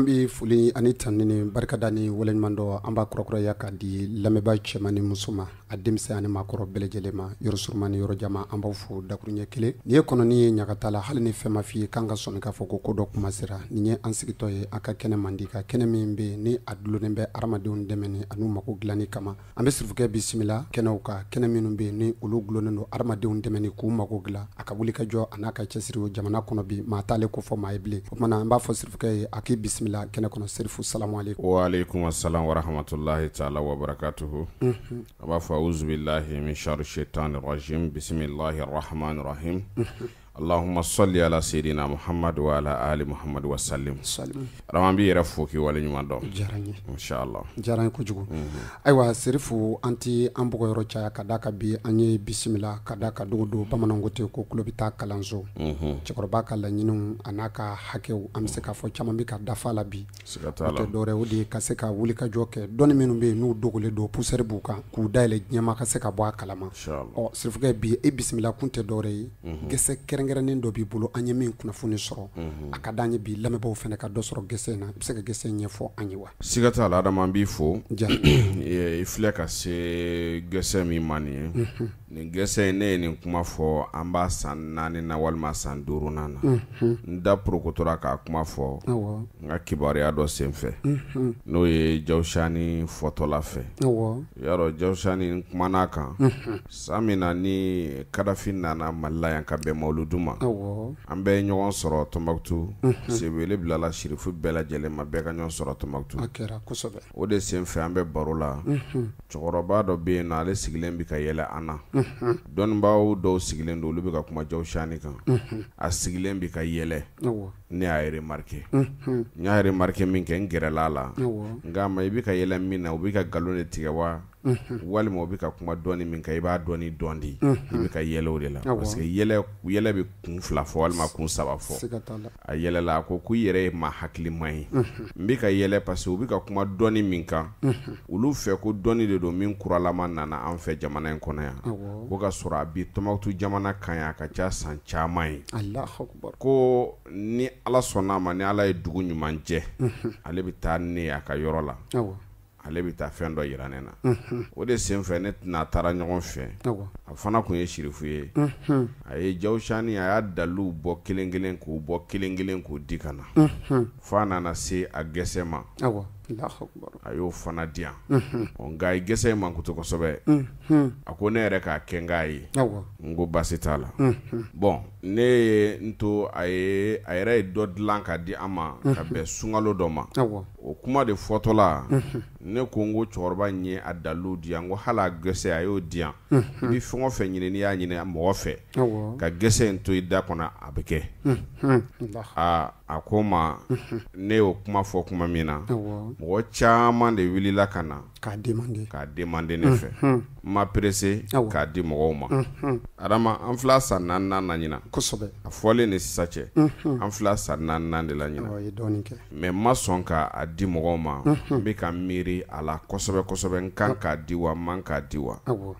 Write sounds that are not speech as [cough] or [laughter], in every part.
an b'i foli ani tanu ni barikada ni waleɲuman dɔ an b'a kurakuraya k'a di lamɛnba cɛma ni muso ma a denmisɛn ani makɔrɔ bɛɛ ma yɔrɔ suruma ni yɔrɔ jama an b'aw fo dakuruɲɛ kelen nin ye kɔnɔni ye ɲagata la hali ni fɛɛn ma f'i k'an ka sɔnni k'a fɔ ko ko dɔ kuma sera nin ye an sigitɔ ye an ka kɛnɛ mandi ka kɛnɛ min be ni a dulonin bɛ adamadenw dɛmɛni an'u mago gilanni kama an be surukɛ bisimila kɛnɛw ka kɛnɛ minw be ni olu gulonnen do adamadenw dɛmɛni k'u mago gila a ka wuli ka jɔ a n'a ka cɛsiri o jamana kɔnɔ bi ma t'ale kofɔ maa ye bilen o kumana an b'a fɔ surukɛ ye a k'i bisimila bisimila kɛnɛ kɔnɔ serifu salamu waaleykum assalam warahmatullahi taala wabarakatuhu an b'a fɔ auzubillahi min shari shaitan rajim bisimilahi rahmani rahim Allahumma salli ala sayidina Muhammad wa ala ali Muhammad wa sallim. Salim. Adama b'i yɛrɛ fo k'i waleɲuman dɔn. Diyara n ye. Insha Allah. Diyara n ye kojugu. Mhm. Ayiwa Serifu an ti an bɔgɔ caya ka d'a kan bi an ye bisimila ka d'a kan don o don bamananw ko ten ko tulo bɛ taa kalanso. Mhm. Cɛkɔrɔba ka laɲiniw a n'a ka hakɛw an bɛ se k'a fɔ caman bɛ ka dafa la bi. Siga t'a la. O tɛ dɔwɛrɛ o de ka se ka wulikajɔ kɛ dɔnni minnu be yen n'u dogolen do poussière b'u kan k'u dayɛlɛ diɲɛma ka se ka bɔ a kalama. Insha Allah. Ɔ Serifukɛ bi e bisimila kun tɛ dɔwɛrɛ ye. Mhm. Gɛsɛ kɛrɛnkɛrɛn kɛrɛnkɛrɛnnen dɔ b'i bolo an ye min kunnafoni sɔrɔ mhm. a ka di an ye bi lamɛnbaaw fana ka dɔ sɔrɔ gese in na i bɛ se ka gese ɲɛfɔ an ye wa siga t'a la Adama an b'i fo [clears throat] i filɛ ka se gese min ma nin ye nin gese ne ye nin kuma fɔ an b'a san naani na walima san duurunan na n da porokotora k'a kuma fɔ n ka kibaruya dɔ fɛ n'o ye jawusani fɔtɔla fɛ yarɔ jawusani kumana kan san min na ni kadafi nana malila yan ka bɛn mawuludu ma an bɛ ɲɔgɔn sɔrɔ tɔnbakutu sebele bilala sirifu bɛɛ lajɛlen ma bɛɛ ka ɲɔgɔn sɔrɔ tɔnbɔkutu o de fɛ an bɛ baro la cɛkɔrɔba dɔ be yen na ale sigilen bi ka yɛlɛ an na dɔnnibaa dɔw sigilen don olu bɛ ka kumajaw sni kan a sigilen bɛ ka yɛlɛ ne y'a remarqué n y'a remarqué min kɛ n gɛrɛla la nka ma i bɛ ka yɛlɛ min na u bɛ ka galon de tigɛ wa walima u bɛ ka kuma dɔɔni min kan i b'a dɔɔni dɔn di i bɛ ka yɛlɛ o de la parce que yɛlɛ bɛ kun fila fɔ walima kun saba fɔ a yɛlɛla a ko ko yɛrɛ ye maa hakilima ye n bɛ ka yɛlɛ parce que u bɛ ka kuma dɔɔni min kan olu fɛ ko dɔɔni de don min kuralama nana an fɛ jamana in kɔnɔ yan o ka sɔrɔ a bi Tɔnbɔkutu jamana kan yan a ka ca san caman ye ko ni ala sɔnna ma ni ala ye dugu ɲuman jɛ ale bɛ taa ne a ka yɔrɔ la ale bɛ taa fɛn dɔ jira ne na o de fɛ ne tɛna taara ɲɔgɔn fɛ a fana tun ye sirifu ye a ye jacani a y'a dalu bɔ kelen kelen k'o bɔ kelen kelen k'o di ka na fo nana se a gesesɛ ma a y'o fana di yan nka i gese ye mankutu kosɛbɛ a ko ne yɛrɛ k'a kɛ n'a ye n ko basi t'a la bɔn ne ye n to a ye a yɛrɛ ye dɔ dilan ka di an ma ka bɛn sunkalo dɔ ma o kuma de fɔtɔla ne ko n ko cɛkɔrɔba in ye a dalilu di yan ko hali a gese a y'o di yan i bɛ fɛn o fɛn ɲini n'i y'a ɲini mɔgɔ fɛ ka gese in to i da kɔnɔ a bɛ kɛ aa a ko n ma ne y'o kuma fɔ tuma min na mɔgɔ caman de wulila ka na k'a demande k'a demande ne fɛ n ma pressé k'a di mɔgɔw ma Adama an fil'a san 4 nan na ɲinan kosɛbɛ a fɔlen ni sisan cɛ an fil'a san 4 nan de la ɲinan awɔ ye dɔɔnin kɛ mais n ma sɔn k'a di mɔgɔw ma n bɛ ka n miiri a la kosɛbɛ kosɛbɛ n kan k'a di wa n man k'a di wa awɔ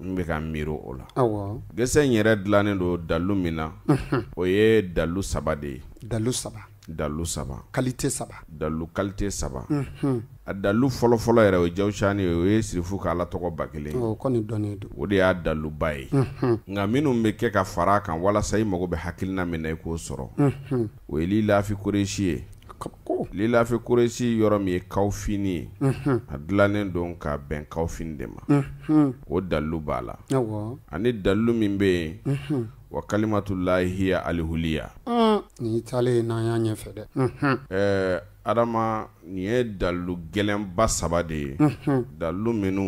n bɛ ka n miiri o la awɔ gese in yɛrɛ dilannen don dalilu min na o ye dalu saba de ye dalilu 3 Dalu saba kalite saba dalu kalite saba mhm. a dalu fɔlɔfɔlɔ yɛrɛ o jawucani o ye sirifu ka ala tɔgɔ ba kelen o de y'a daluba ye mhm. nka minnu bɛ kɛ ka fara a kan walasa i mago bɛ hakilina min na i k'o sɔrɔ mhm. o ye lafi koreesi ye lilafi koresi yɔrɔ min ye kafini ye a dilannen don ka bɛn kafini de ma o dalu b'a la ani dalu min bɛ yen wa kalimatullahi hiya alihuliya mm. ni taale n'an mm-hmm. eh, adama nin ye dalilu gwɛlɛnba saba de ye mm-hmm. dalilu minnu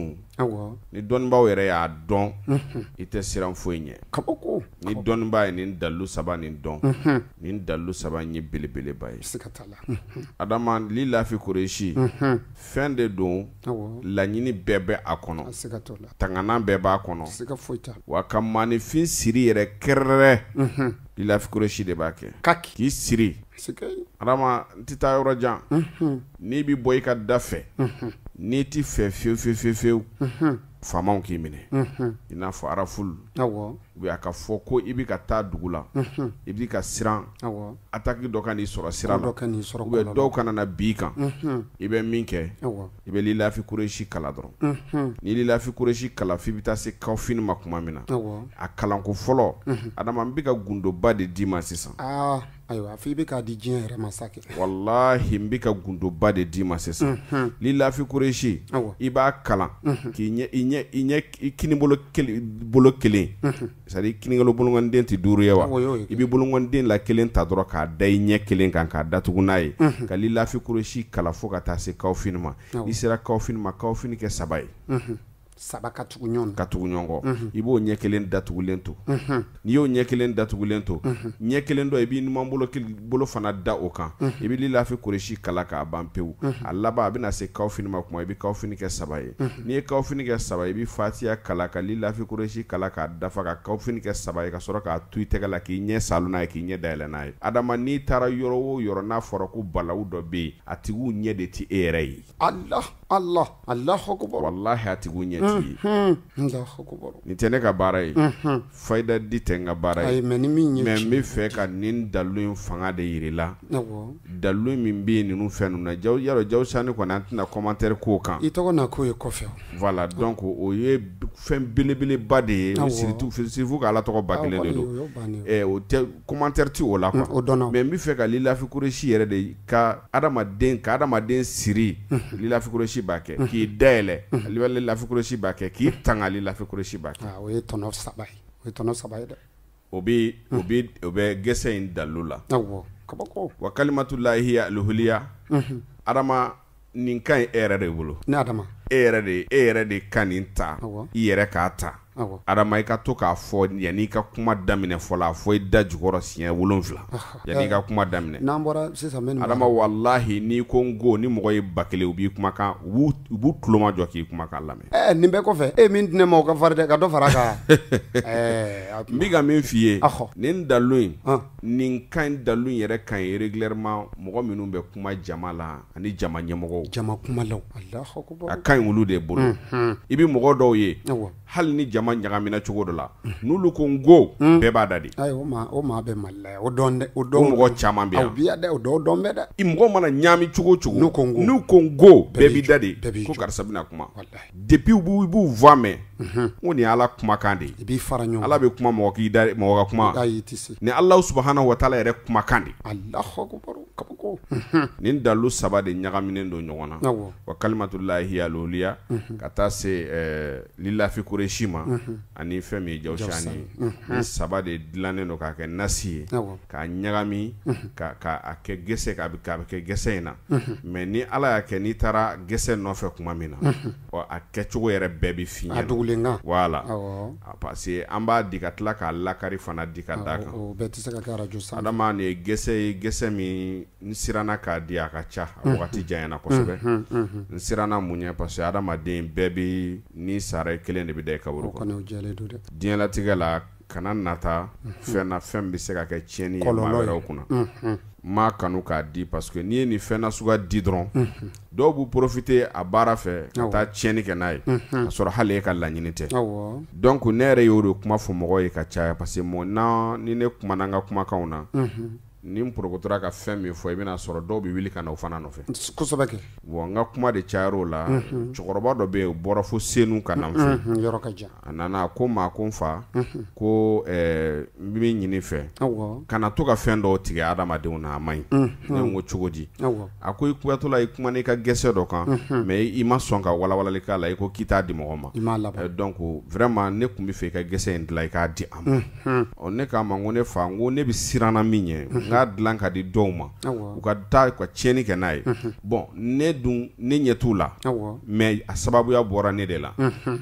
ni dɔnnibaw yɛrɛ y'a dɔn i tɛ siran foyi ɲɛ ni dɔnniba ye nin dalu saba nin dɔn nin dalu saba ye belebeleba ye adama li lafi koresi fɛn de don laɲini bɛɛ bɛ a kɔnɔ tanganan bɛɛ b'a kɔnɔ wa ka maanifin siri yɛrɛ kɛrɛrɛ lafikoresi de b'a kɛ k'i siri adama n tɛ taa yɔrɔ jan n'i bɛ bɔ i ka da fɛ n'i t'i fɛ fiyewu fiyewu fiyewu faamaw k'i minɛ i n'a fɔ araful a ka fɔ ko i bɛ ka taa dugu la i b'i ka siran a dɔ ka'i sɔrɔ sira dɔw kana na bi kan i bɛ min kɛ i bɛ kuresi kala dɔrɔn ni kuresi kala fi bɛ taa se kaffini ma tuma min na a kalanko fɔlɔ adama n bɛ ka gundoba de d'i ma sisan ayiwa i bɛ k'a di diɲɛ yɛrɛ walahi n bɛ ka gundoba de d'i ma sisan lilafi kuresi i b'a kalan k'i i ɲɛ i kinibolo bolo kelen kelen mm-hmm. c'est à dire kinigɛlo bolongɔniden tɛ ye wa i bɛ bolongɔniden la kelen ta dɔrɔ k'a da i ɲɛ kelen kan k'a datugu n'a ye ka lafi kurosi kala fo ka taa se kawfini ma i sera kawfini ma kawfini kɛ saba ye saba katugu ɲɔgɔn ɲɔgɔn mm -hmm. i b'o ɲɛ kelen datugulen to mm -hmm. n'i y'o ɲɛ kelen datugulen to mm -hmm. ɲɛ kelen dɔ i b'i numan bolo bolo fana da o kan i b'i lafi korosi kala k'a ban pewu a laban a bɛna se kawfini ma kuma i bɛ kawfini kɛ saba ye n'i ye kawfini kɛ saba i b'i fatiya kala ka lilafi koresi kala k'a dafa ka kawfini kɛ saba ye ka sɔrɔ k'a to i tɛgɛ la k'i ɲɛ salu n'a ye k'i ɲɛ dayɛlɛ n'a ye adama n'i taara yɔrɔ o yɔrɔ n'a fɔra ko balawu dɔ bɛ yen a tigiw ɲɛ de ti e yɛrɛ ye. ala ala ala hɔkubaru. walahi a tigiw ɲɛ e sigi ka baara ye fayida di tɛ n baara ye n bɛ fɛ ka nin dalu in fanga de yiri dalu min bɛ ninnu fɛn ninnu na ja kɔni an tɛna kɔmatɛri k'o kan i tɔgɔ na k'o o ye fɛn belebeleba de ye sirifu ka ala tɔgɔ ba kelen de don o tɛ kɔmatɛri tɛ o la mɛ n bɛ fɛ ka lafikuresi yɛrɛ de ka adamaden ka adamaden siri lafikuresi b'a kɛ k'i dayɛlɛn lafikuresi kɔlɔsi b'a kɛ k'i [coughs] tangali lafi kɔlɔsi b'a kɛ ah, o ye tɔnɔ saba ye o ye tɔnɔ saba ye dɛ hmm. o bɛ o bɛ o bɛ gɛsɛ in dalilu ah, la awɔ kabako wa kalimatulahi aluhuliya mm-hmm. adama nin ka ɲi e yɛrɛ de bolo ne adama e yɛrɛ de e yɛrɛ de ka nin ta i yɛrɛ k'a ta adama i ka to k'a fɔ yan'i ka kuma daminɛ fɔla a fɔ i da jukɔrɔ siɲɛ wolonfila yan'i ka kuma daminɛ n'an adama wallahi n'i ko n go ni mɔgɔ ye ba u b'i kumakan u b'u tulomajɔ k'i kumakan lamɛn nin bɛɛ kɔfɛ e min di ne ma o ka farin dɛ ka dɔ fara kan [laughs] n bɛ ka min f'i ye nin dalu in nin ka ɲi dalu in yɛrɛ ka ɲi regulɛrɛman mɔgɔ minnu bɛ kuma jama la ani jama ɲɛmɔgɔ jama kumalaw a ka ka ɲi olu de bolo mm i bɛ mɔgɔ dɔw ye hali ni jama ɲagamina cogo dɔ la n'olu ko n go bɛɛ b'a da de o maa bɛ mali o dɔn dɛ o dɔn mɔgɔ caman bɛ yan o bi yan o dɔw dɔn bɛ dɛ i mɔgɔ mana ɲaami cogo cogo n'u ko n go ko n go bɛɛ b'i da de ko karisa bɛna kuma depuis u b'u i b'u voix mɛn ko nin ala kuma kan de ye fara ɲɔgɔn ala be kuma mɔgɔ k'i da mɔgɔ ka kuma ayi i tɛ se ni alahu subahana wa taala yɛrɛ kumakan de alahu akubaru kabako nin dalilu saba de ɲagaminen don ɲɔgɔn na wa kalimatullahi dawuliya mhm. eh, mhm. mhm. ka taa se lilafi koreshi ma ani fɛn min ye jawusani ni saba de dilannen don k'a kɛ nasi ye k'a ɲagami k'a kɛ gese k'a bɛ kɛ gese in na mɛ ni ala y'a kɛ n'i taara gese nɔfɛ kuma min na a kɛcogo yɛrɛ bɛɛ bɛ f'i ɲɛna wala parce que an b'a di ka tila k'a lakari fana di ka d'a kan adama nin ye gese ye gese min n siranna k'a di a ka ca a wagati janyana kosɛbɛ n siranna mun ye parce parce que adamaden bɛɛ bɛ ni sara kelen de be dayi i kaburu diɲɛlatigɛ la kana nata fɛn na fɛn be se ka kɛ tiɲɛni ye maa wɛrɛw kunna maa kanu k'a di parce que n'i ye nin fɛn nasuga di dɔrɔn dɔw b'u profiter a baara fɛ ka taa tiɲɛni kɛ n'a ye k'a sɔrɔ hali ye ka laɲini tɛ donk ne yɛrɛ y'o de kuma fɔ mɔgɔw ye ka caya parce que mɔgɔ na ni ne kumana n ka kumakaw na ni n porokotora ka fɛn min fɔ i bɛna'a sɔrɔ dɔw bɛ wuli ka na o fana nɔfɛ bon n ka kuma de cayara o la cɛkɔrɔba dɔ bɛ yen o bɔra fo sen ka na fɛ a nana ko maa ko n fa ko n bɛ ɲini fɛ kana to ka fɛn dɔw tigɛ adamadenw na a ma ɲi ne ko cogo di a ko i kuyatɔla i kuma i ka gesesɛ dɔ kan mɛ i ma sɔn ka wawali k'a la i ko k'i di mɔgɔ ma dɔn ko vma ne tun bɛ fɛ i ka gesesɛ in dilan i k'a di a ma ne k'a ma ko ne fa ko ne bɛ siranna min ye k'a dilan ka di dɔw ma u ka taa ka tiɲɛni kɛ n'a ye bɔn ne dun ne ɲɛ t'u la mɛ a sababuya bɔra ne de la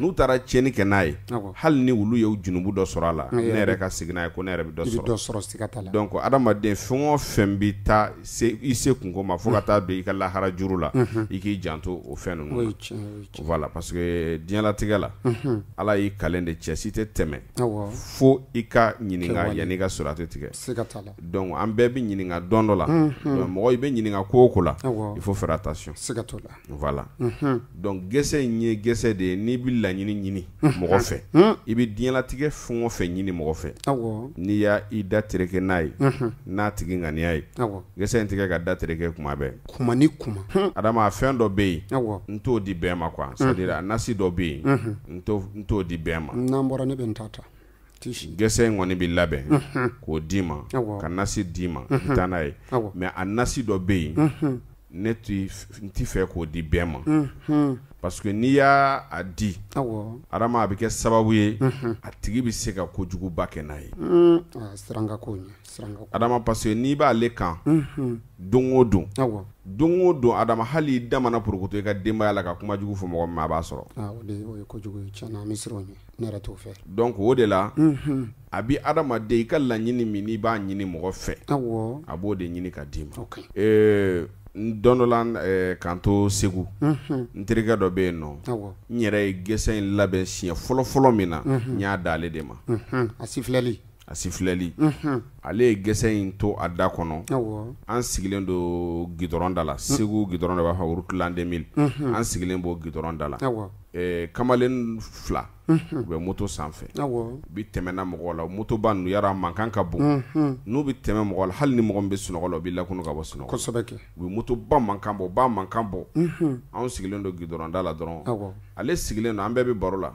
n'u taara tiɲɛni kɛ n'a ye hali ni olu ye juruunubu dɔ sɔrɔ a la ee. ne yɛrɛ ka segin n'a ye ko ne yɛrɛ bi dɔ sɔrɔ donc ko adamaden fɛn o fɛn bɛ taa i se kunko ma fo ka taa don i ka lahara juru la i k'i janto o fɛn ninnu voilà parce que diɲɛlatigɛ la ala y'i kalen de cɛ si tɛ tɛmɛ fo i ka ɲininka yan'i ka sɔrɔ a tɛ tigɛ bɛɛ bɛ ɲininka dɔn dɔ la mɔgɔ i bɛ ɲininka ko ko la i fo fɛrɛ tasiɔn siga la dɔn gesɛ in ye gesɛ de ye n'i bɛ laɲini ɲini mɔgɔ fɛ i bɛ diɲɛlatigɛ fɛn o fɛ ɲini mɔgɔ fɛ n'i y' i da terikɛ n'a ye n'a tigi ŋaniya ye gesɛ in tigɛ ka da terikɛ kuma bɛɛ kuma ni kuma adama fɛn dɔ bɛ yen n t'o di bɛn ma qu sadira nasi dɔ bɛ yen n t'o di bɛn ma n'an bɔra ne bɛ n ta ta gɛsɛ in kɔni bɛ labɛn k'o d'i ma ka nasi d'i ma i taa n'a ye mɛ a nasi dɔ bɛ yen ne n t'i fɛ k'o di bɛɛ ma parce n'i y'a a di adama a be kɛ sababu ye a tigi be se ka kojuguba kɛ n'a ye adama parce n'i b'ale kan don o don don o don adama hali i damana mana porokoto i ka denbaya la ka kuma jugu fɔ mɔgɔ min a b'a sɔrɔ donk o de la a bɛ adamaden i ka laɲini min n'i b'a ɲini mɔgɔ fɛ a b'o de ɲini ka d'i ma ee, n dɔn dɔ la eh, ɛɛ k'an to Segu n terikɛ dɔ bɛ yen nɔ n yɛrɛ ye gɛsɛ in labɛn siɲɛ fɔlɔfɔlɔ min na n y'a d'ale de ma a si a si filɛli ale ye gɛsɛ in to a da kɔnɔ an sigilen don goudron da la Segu goudron dɔ b'a fɔ route l'an 2000 an sigilen b'o goudron da la ɛɛ eh, kamalennin fila u bɛ moto sanfɛ u bɛ tɛmɛna mɔgɔ la motoba n'u yɛrɛ mankan ka bon n'u bɛ tɛmɛ mɔgɔ la hali ni mɔgɔ be sunɔgɔ la u bɛ lakunu ka bɔ sunɔgɔ u ba mankan bɔ ba mankan bɔ anw sigilen do goudron la dɔrɔn ale sigilen don an bɛɛ bɛ baro la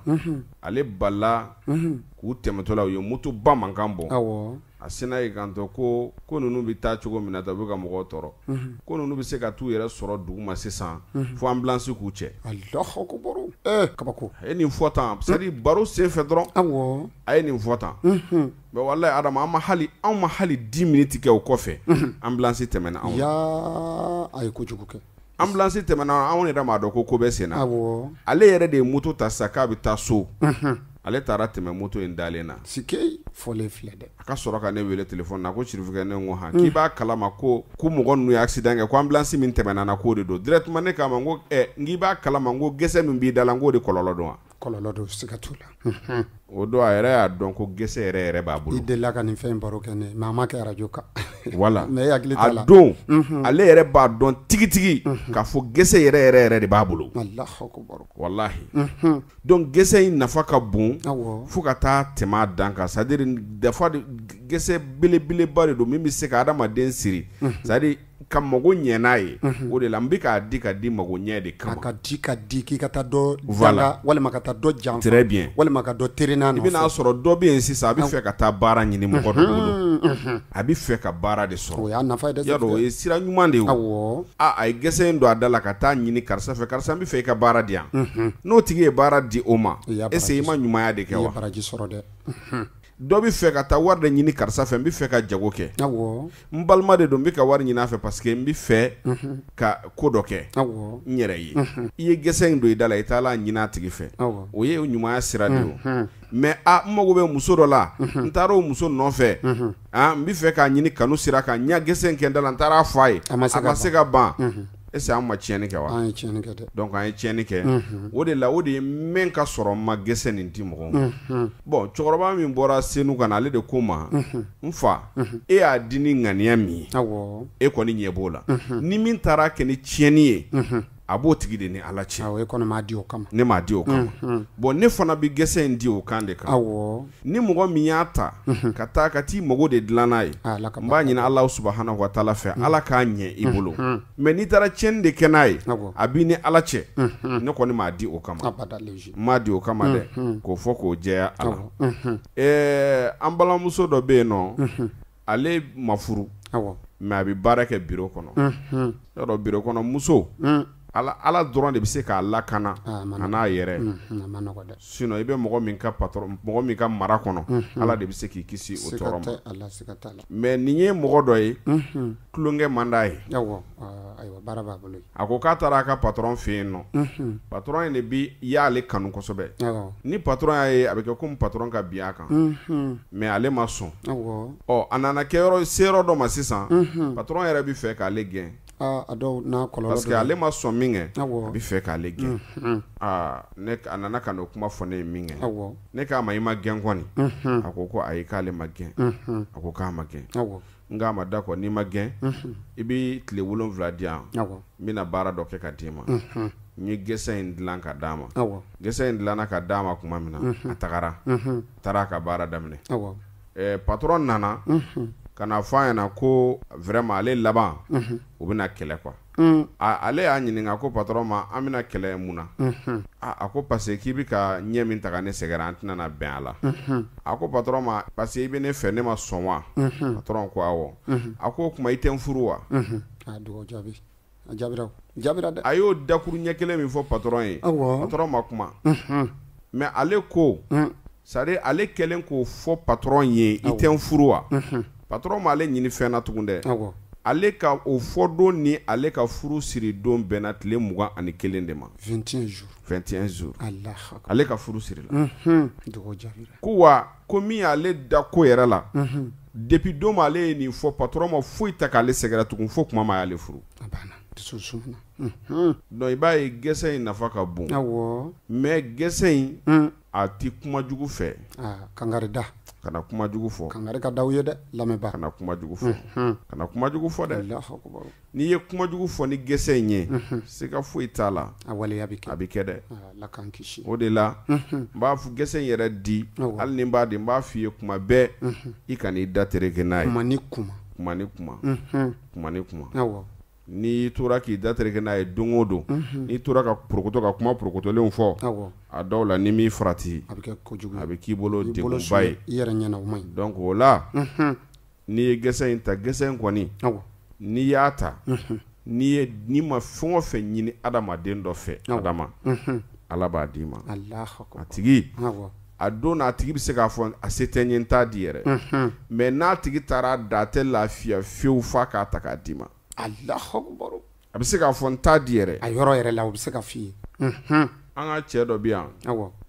ale balila k'u tɛmɛtɔla u ye moto motoba mankan bɔ a sina ye kantɔ ko ko nunu bɛ taa cogo min na ta u bɛ ka mɔgɔw tɔɔrɔ mhm. ko nunu bɛ se ka t'u yɛrɛ sɔrɔ dugu ma sisan mhm. fo an bilansi k'u cɛ eh, kabako a ye nin fɔ tan sari baro sen fɛ dɔrɔn a ye nin fɔ tan mɛ mhm. wala adama an ma hali anw ma hali di miniti kɛ o kɔfɛ an bilansi tɛmɛna anw yaa a ye kojugu kɛ an bilansi tɛmɛna anw yɛrɛ m'a dɔn ko ko bɛ sen na ale yɛrɛ de ye moto ta sisan k'a bɛ taa so ale taara tɛmɛ moto in dalen na sike fɔlen filɛ a ka sɔrɔ ka ne wele telefɔni na ko sirifikɛ ne ko han k'i b'a kalama ko ko mɔgɔ ninnu ye accident kɛ ko ambulance min tɛmɛnana na k'o de don directement ne k'a ma n ko ɛ n k'i b'a kalama n ko gɛsɛ min b'i da la n k'o de kɔlɔlɔ don wa kɔlɔlɔ do siga t'o la. o don a yɛrɛ y'a dɔn ko gese yɛrɛ yɛrɛ b'a bolo. i delila ka nin fɛn in baro kɛ ne ye mɛ a ma kɛ arajo kan. wala [laughs] mɛ e hakili t'a la a don ale yɛrɛ b'a dɔn tigitigi k'a fɔ gese yɛrɛ yɛrɛ yɛrɛ de b'a bolo. alahu akubaru. walahi donc gese in nafa ka bon. awɔ fo ka taa tɛmɛ a dan kan c'est à dire gese belebeleba de don min bɛ se ka adamaden siri. c'est à dire ka mago ɲɛ n'a ye mhm. o de la n bɛ k'a di ka di mago ɲɛ de kama a ka di ka di k'i ka taa dɔ janga walima ka taa dɔ jan très bien walima ka dɔ terena nɔfɛ i bɛn'a sɔrɔ dɔ bɛ yen sisan a bɛ fɛ ka taa baara ɲini mɔgɔ dɔ mhm, bolo mhm. a bɛ fɛ ka baara de sɔrɔ o y'a nafa ye dɛ yadɔ o ye sira ɲuman de ye awɔ a a ye gɛsɛ in don a da la ka taa ɲini karisa fɛ karisa n bɛ fɛ i ka baara di yan n'o tigi ye baara di o ma est i ma ɲumanya de kɛ baraji sɔrɔ dɛ dɔ bi fɛ ka taa wari de ɲini karisa fɛ n bi fɛ ka jago kɛ n balima de don n bɛ ka wari ɲini a fɛ parce que n bɛ fɛ ka ko dɔ kɛ n yɛrɛ ye i ye gɛsɛ in don i da la i t'a la ɲini a tigi fɛ o ye ɲumanya sira de ye mɛ a n mago bɛ muso dɔ la n taara o muso nɔfɛ n bi fɛ k'a ɲini kanu sira kan n ɲɛ gɛsɛ in kɛ n da la n taara a fɔ a ye a ma se ka ban est an ma tiɲɛni kɛ wa an ye tiɲɛni kɛ dɛ donc an ye tiɲɛni kɛ o de la o de ye min ka sɔrɔ n ma gɛsɛ nin di mɔgɔw ma bon cɛkɔrɔba min bɔra senu ka na ale de ko ma n fa e y'a di ni ŋaniya min ye e kɔni ɲɛ b'o la ni min taara kɛ ni tiɲɛni ye a b'o tigi de ni ala cɛ awɔ e kɔni m'a di o kama ne m'a di o kama bɔn ne fana bi gɛsɛ in di o kan de kan awɔ ni mɔgɔ min y'a ta ka taa ka t'i mago de dilan n'a ye ah, n b'a ɲini ala subahana wa taala fɛ ala k'a ɲɛ i bolo mɛ n'i taara tiɲɛni de kɛ n'a ye a bi ni ala cɛ ne kɔni m'a di o kama n m'a di o kama dɛ k'o fɔ k'o jɛya a la ɛɛ an balimamuso dɔ bɛ yen nɔ ale ma furu awɔ mɛ a bɛ baara kɛ biro kɔnɔ yɔrɔ biro kɔnɔ muso ala ala dɔrɔn de bɛ se k'a lakana ah, a n'a yɛrɛ mm, mm, sinɔ i bɛ mɔgɔ min ka patɔrɔn mɔgɔ min ka mara kɔnɔ mm, ala de bɛ se k'i kisi o tɔɔrɔ ma mɛ nin ye mɔgɔ dɔ ye tulonkɛ man d'a ye a ko k'a taara a ka patɔrɔn fɛ yen nɔ patɔrɔn in de bi i y'ale kanu kosɛbɛ ni patɔrɔn y'a ye a bɛ kɛ komi patɔrɔn ka bin a kan mɛ ale ma sɔn ɔ a nana kɛ yɔrɔ se yɔrɔ dɔ ma sisan patɔrɔn yɛrɛ bɛ fɛ k'ale gɛn Ah, a dɔw n'a kɔlɔlɔ parce que ale ma sɔn min kɛ a bɛ fɛ k'ale gɛn ne a nana ka n'o kuma fɔ ne ye min kɛ ne k'a ma i ma gɛn kɔni a ko ko ayi k'ale ma gɛn a ko k'a ma gɛn n k'a ma da kɔ n'i ma gɛn i bɛ tile wolonwula di yan n bɛna baara dɔ kɛ ka d'i ma n ye gesɛ in dilan ka d'a ma gesɛ in dilanna ka d'a ma tuma min na a tagara taara a ka baara daminɛ patron nana ka na fɔ an ɲɛna ko vraiment ale laban u bena kɛlɛ quoi mm. ale y'a ɲininga ko patɔrɔn ma an bena kɛlɛ mun na a ko parce k'i bɛ ka ɲɛ min taga ne sɛgɛra an tɛnana bɛn a la a ko patɔrɔn ma parce i be ne fɛ ne ma sɔn wa patɔrɔn ko awɔ a ko kuma i tɛ n furu wa a dugawu y'o dakuru ɲɛ kelen min fɔ patɔrɔn ye patron ma kuma mais ale ko mm. c'est ale kɛlen k'o fɔ patɔrɔn ye i tɛ n furu wa patron m'ale ɲini fɛn na tugun dɛ awɔ ale ka o fɔ don ni ale ka furu siri don bɛnna tile mugan ani kelen de ma. vingt et un jours. vingt et un jours. alahu ale ka furu siri la. dugawu jaabira. ko wa ko min y'ale da ko yɛrɛ la. depuis don ma ale ye nin fɔ patron ma foyi ta k'ale sɛgɛrɛ tugun fo kuma ma y'ale furu. a banna dusu sumana. donc i b'a ye gɛsɛ in nafa ka bon. awɔ. mais gɛsɛ in. a ti kuma jugu fɛ. aa kangarida. kana kuma jugu fɔ kangari ka daw ye dɛ lamɛnba kana kuma jugu fɔ kana kuma jugu fɔ dɛ n'i ye kuma jugu fɔ ni gɛsɛ in ye se ka foyi t'a la a waleya bɛ kɛ a bɛ kɛ dɛ ala k'an kisi o de la n b'a fɔ gɛsɛ in yɛrɛ di hali ni n b'a di n b'a f'i ye kuma bɛɛ i kana i da tereke n'a ye kuma ni kuma kuma ni kuma kuma ni kuma n'i tora k'i da terikɛ n'a ye don o don n'i tora ka porokoto ka kuma porokotolenw fɔ a dɔw la ni m'i farati a bɛ k'i bolo degunba ye donc o la n'i ye gɛsɛ in ta gɛsɛ in kɔni n'i y'a ta n'i ye n'i ma fɛn o fɛn ɲini adamaden dɔ fɛ Adama Ala b'a d'i ma a tigi a don n'a tigi bɛ se k'a fɔ a se tɛ n ye n t'a di yɛrɛ mais n'a tigi taara da a tɛ lafiya fiyewu f'a k'a ta k'a d'i ma A bɛ se k'a fɔ n t'a di yɛrɛ a yɔrɔ yɛrɛ la u bɛ se ka f'i ye an ka cɛ dɔ bɛ yan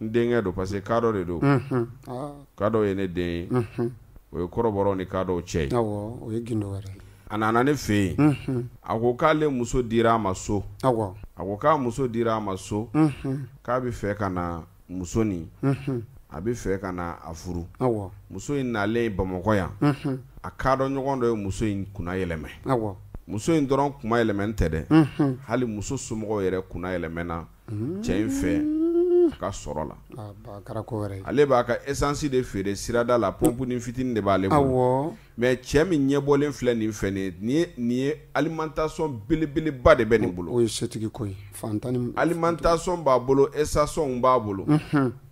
n denkɛ don paseke que kadɔ de don kadɔ ye ne den ye o ye kɔrɔ ni kadɔw cɛ ye o ye gdo wɛrɛ a nana ne fɛ yen a ko k'ale muso dira a ma so a ko k'a muso dira a ma so k'a bɛ fɛ ka na muso nin a bɛ fɛ ka na a furu muso in nalen bamakɔ yan a kadɔ ɲɔgɔn dɔ ye muso in kunna yɛlɛmɛ muso in dɔrɔn kuma yɛlɛmɛ tɛ dɛ hali muso somɔgɔw yɛrɛ kunna yɛlɛmɛna mm. cɛ in fɛ ka sɔrɔ la ale b'a ka esansi de feere sirada la pɔnpu ni fitinin de b'ale bolo mɛ cɛ min ɲɛbɔlen filɛ nin fɛ nin ye nin ye alimantasɔn belebeleba de bɛ nin bolo o ye setigi ko ye fantan alimantasɔn b'a bolo esasɔnw b'a bolo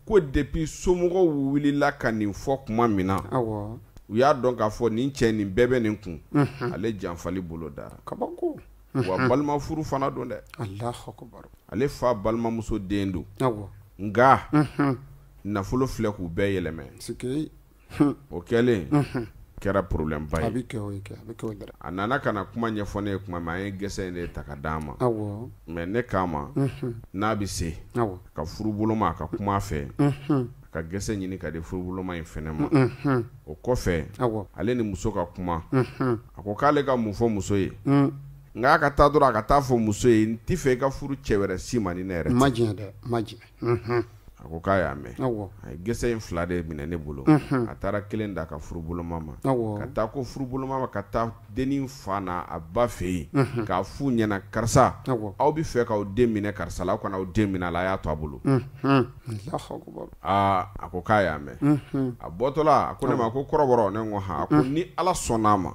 ko depi somɔgɔw wulila ka nin fɔ kuma min na u y'a dɔn k'a fɔ nin cɛ nin bɛɛ bɛ nin kun ale janfali bolo dara kabako wa balima furu fana don dɛ ale fa balimamuso den don nka nafolo filɛ k'u bɛɛ yɛlɛmɛ o kɛlen kɛra porobilɛmba ye a nana ka na kuma ɲɛfɔ ne ye kuma min an ye gɛsɛ in de ta ka d'an ma mɛ ne k'a ma n'a bɛ se ka furu boloma ka kuma fɛ ka gɛsɛ ɲini ka di furuboloma ɲi fɛnɛ ma o kɔfɛ ale ni muso ka kuma a ko k'ale ka mun fɔ muso ye nka a ka taa dɔrɔn a ka taa fɔ muso ye n t'i fɛ i ka furu cɛ wɛrɛ si ma ni ne yɛrɛ tɛ ma a ko k'a y'a mɛn a ye gese in fila de minɛ ne bolo a taara kelen d'a ka furuboloma ma ka taa ko furuboloma ma ka taa dennin fa n'a a ba fɛ yen k'a f'u ɲɛna karisa aw bɛ fɛ k'aw den minɛ karisa la aw kana aw den minɛ a la a y'a to a bolo aa a ko k'a y'a mɛn a bɔtɔla a ko ne ma ko kɔrɔbɔrɔ ne ko han a ko ni ala sɔnn'a a ma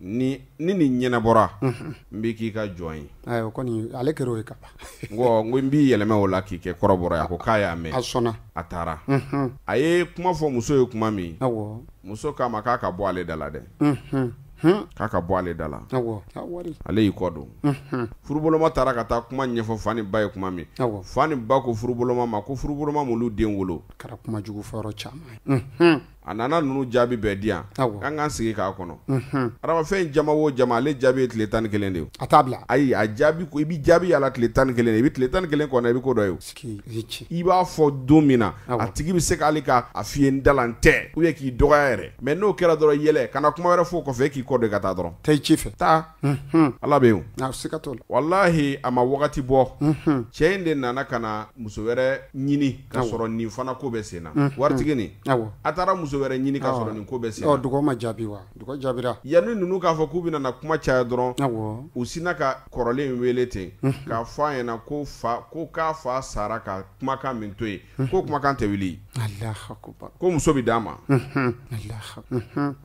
ni ni nin ɲɛnabɔra n b'i k'i ka jɔn ye ayiwa kɔni ale kɛra o ye ka ban n ko n b'i yɛlɛma o la k'i kɛ kɔrɔbɔrɔ ye a ko k'a y'a mɛn a sɔnna a taara a ye kuma fɔ muso ye kuma min awɔ muso k'a ma k'a ka bɔ ale da la dɛ k'a ka bɔ ale da la ale y'i kɔ don furuboloma taara ka taa kuma ɲɛfɔ fa ni ba ye kuma min fa ni ba ko furuboloma ma ko furuboloma m'olu den wolo kɛra kuma jugu fɔ yɔrɔ caman ye a nana ninnu jaabi bɛɛ di yan an k'an sigi k'a kɔnɔ aramafɛn jama o jama ale jaabi ye tile tan ni kelen de ye a t'a bila ayi a jaabi i bɛ jaabi yala tile tan ni kelen de i bɛ tile tan ni kelen kɔnɔ i bɛ ko dɔ ye i b'a fɔ don min na a tigi bɛ se k'ale ka a f'i ye n dalan tɛ u ye k'i dɔgɔya yɛrɛ mɛ n'o kɛra dɔrɔn yɛlɛ ka na kuma wɛrɛ fɔ o kɔfɛ e k'i kɔ don ka taa dɔrɔn taa i ci fɛ taa ala bɛ yen o siga t'o la walahi a ma wagati bɔ cɛ in de nana ka na muso wɛrɛ ɲini k'a sɔrɔ nin fana ko bɛ sen na waritigi nin a taara muso muso wɛrɛ ɲini ka sɔrɔ nin ko bɛ sen dugawu ma jaabi wa dugawu jaabira yanni ninnu k'a fɔ k'u bɛna na kuma caya dɔrɔn awɔ u sina ka kɔrɔlen wele ten k'a fɔ a ɲɛna ko fa ko k'a fa sara ka kumakan min to yen ko kumakan tɛ wuli ko muso bɛ d'a ma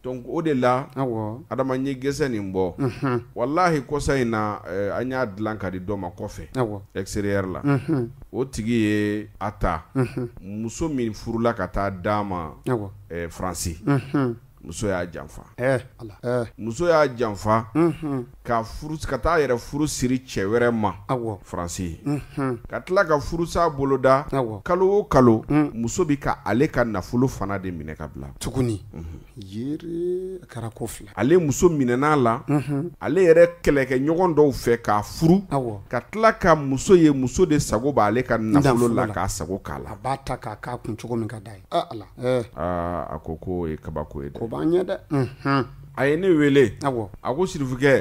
donc o de la awɔ adama n ye gɛsɛ nin bɔ walahi kɔsa in na an y'a dilan ka di dɔ ma kɔfɛ extérieur la o tigi ye a ta muso min furula ka taa d'a ma faransi muso y'a janfa eh, eh. muso y'a janfa ka ka taa yɛrɛ furu siri cɛ wɛrɛ ma faransi ka tila ka furusa boloda kalo o kalo mm. muso bi ka ale ka nafolo fana de minɛ ka bila tuguni kɛra ko fila ale muso minɛn'a la ale yɛrɛ kɛlɛkɛ ɲɔgɔn dɔw fɛ k'a furu ka tila ka muso ye muso de sago b'ale ka nafolo la k'a sago k'a la a eh, a ko k'o ye kabako ye b'an ɲɛ dɛ a ye ne wele a ko sirifikɛ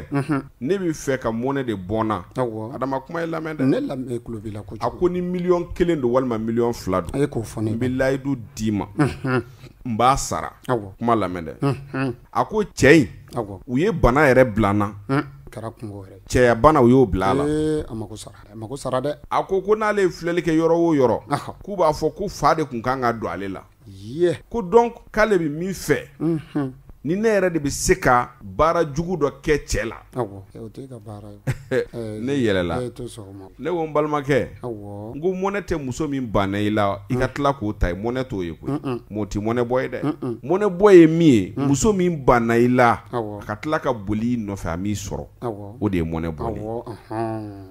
ne b'i fɛ ka mɔnɛ de bɔ adama kuma ye lamɛn dɛ ne lamɛn e tulo b'i la kojugu a ko ni miliyɔn kelen don walima miliyɔn fila don a ye k'o fɔ ne ye n bɛ layidu d'i ma n b'a sara kuma lamɛn dɛ a ko cɛ in u ye bana yɛrɛ bila n na kɛra kungo yɛrɛ cɛya bana u y'o bila a la ee, a mako sara dɛ mako sara dɛ a ko ko n'ale ye filɛli kɛ yɔrɔ o yɔrɔ k'u b'a fɔ ko fa de tun kan ka don ale la ye ko donk k'ale be min fɛ ni ne yɛrɛ de be se ka baara jugu dɔ kɛ cɛ la e [laughs] ne yɛlɛla e ne ko n balimakɛ n ko mɔnɛ tɛ muso min banna i la i ka mm. tila k'o ta ye mɔnɛ t'o ye koyi mɔɔ ti mɔnɛ bɔ ye dɛ mɔnɛ bɔ ye min ye mm. muso min banna i la a ka tila ka boli i nɔfɛ a m'i sɔrɔ o de ye mɔnɛ bɔ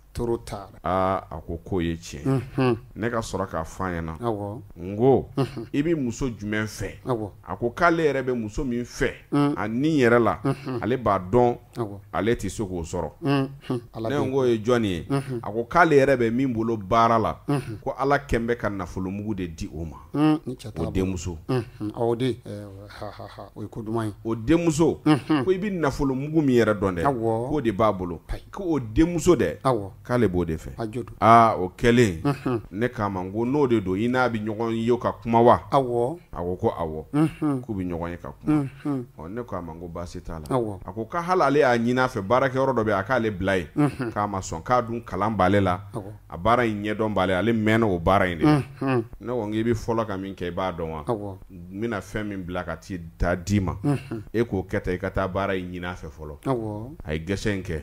toro taara. aa a ko k'o ye tiɲɛ ye ne ka sɔrɔ k'a fɔ an ɲɛna n ko i bɛ muso jumɛn fɛ a ko k'ale yɛrɛ bɛ muso min fɛ a ni yɛrɛ la ale b'a dɔn ale tɛ se k'o sɔrɔ ne ko o ye jɔnni ye a ko k'ale yɛrɛ bɛ min bolo baara la ko ala kɛlen bɛ ka nafolomugu de di o ma o denmuso o de o ye ko duman ye o denmuso ko i bɛ nafolomugu min yɛrɛ dɔn dɛ k'o de b'a bolo ko o denmuso dɛ k'ale b'o de fɛ aa o kɛlen ne k'a ma ko n'o de don i n'a bɛ ɲɔgɔn ye ka kuma wa awɔ a ko ko awɔ k'u bɛ ɲɔgɔn ye ka kuma ɔ ne k'a ma ko baasi t'a la a ko ka hali ale y'a ɲin'a fɛ baarakɛyɔrɔ dɔ bɛ a k'ale bila yen k'a ma sɔn k'a dun kalan b'ale la a baara in ɲɛdɔn b'ale ale mɛnna o baara in de la ne ko n k'i bɛ fɔlɔ ka min kɛ i b'a dɔn wa n bɛna fɛn min bila ka t'i taa d'i ma e k'o kɛ tan i ka taa baara in ɲin'a fɛ fɔlɔ a ye gɛsɛ in kɛ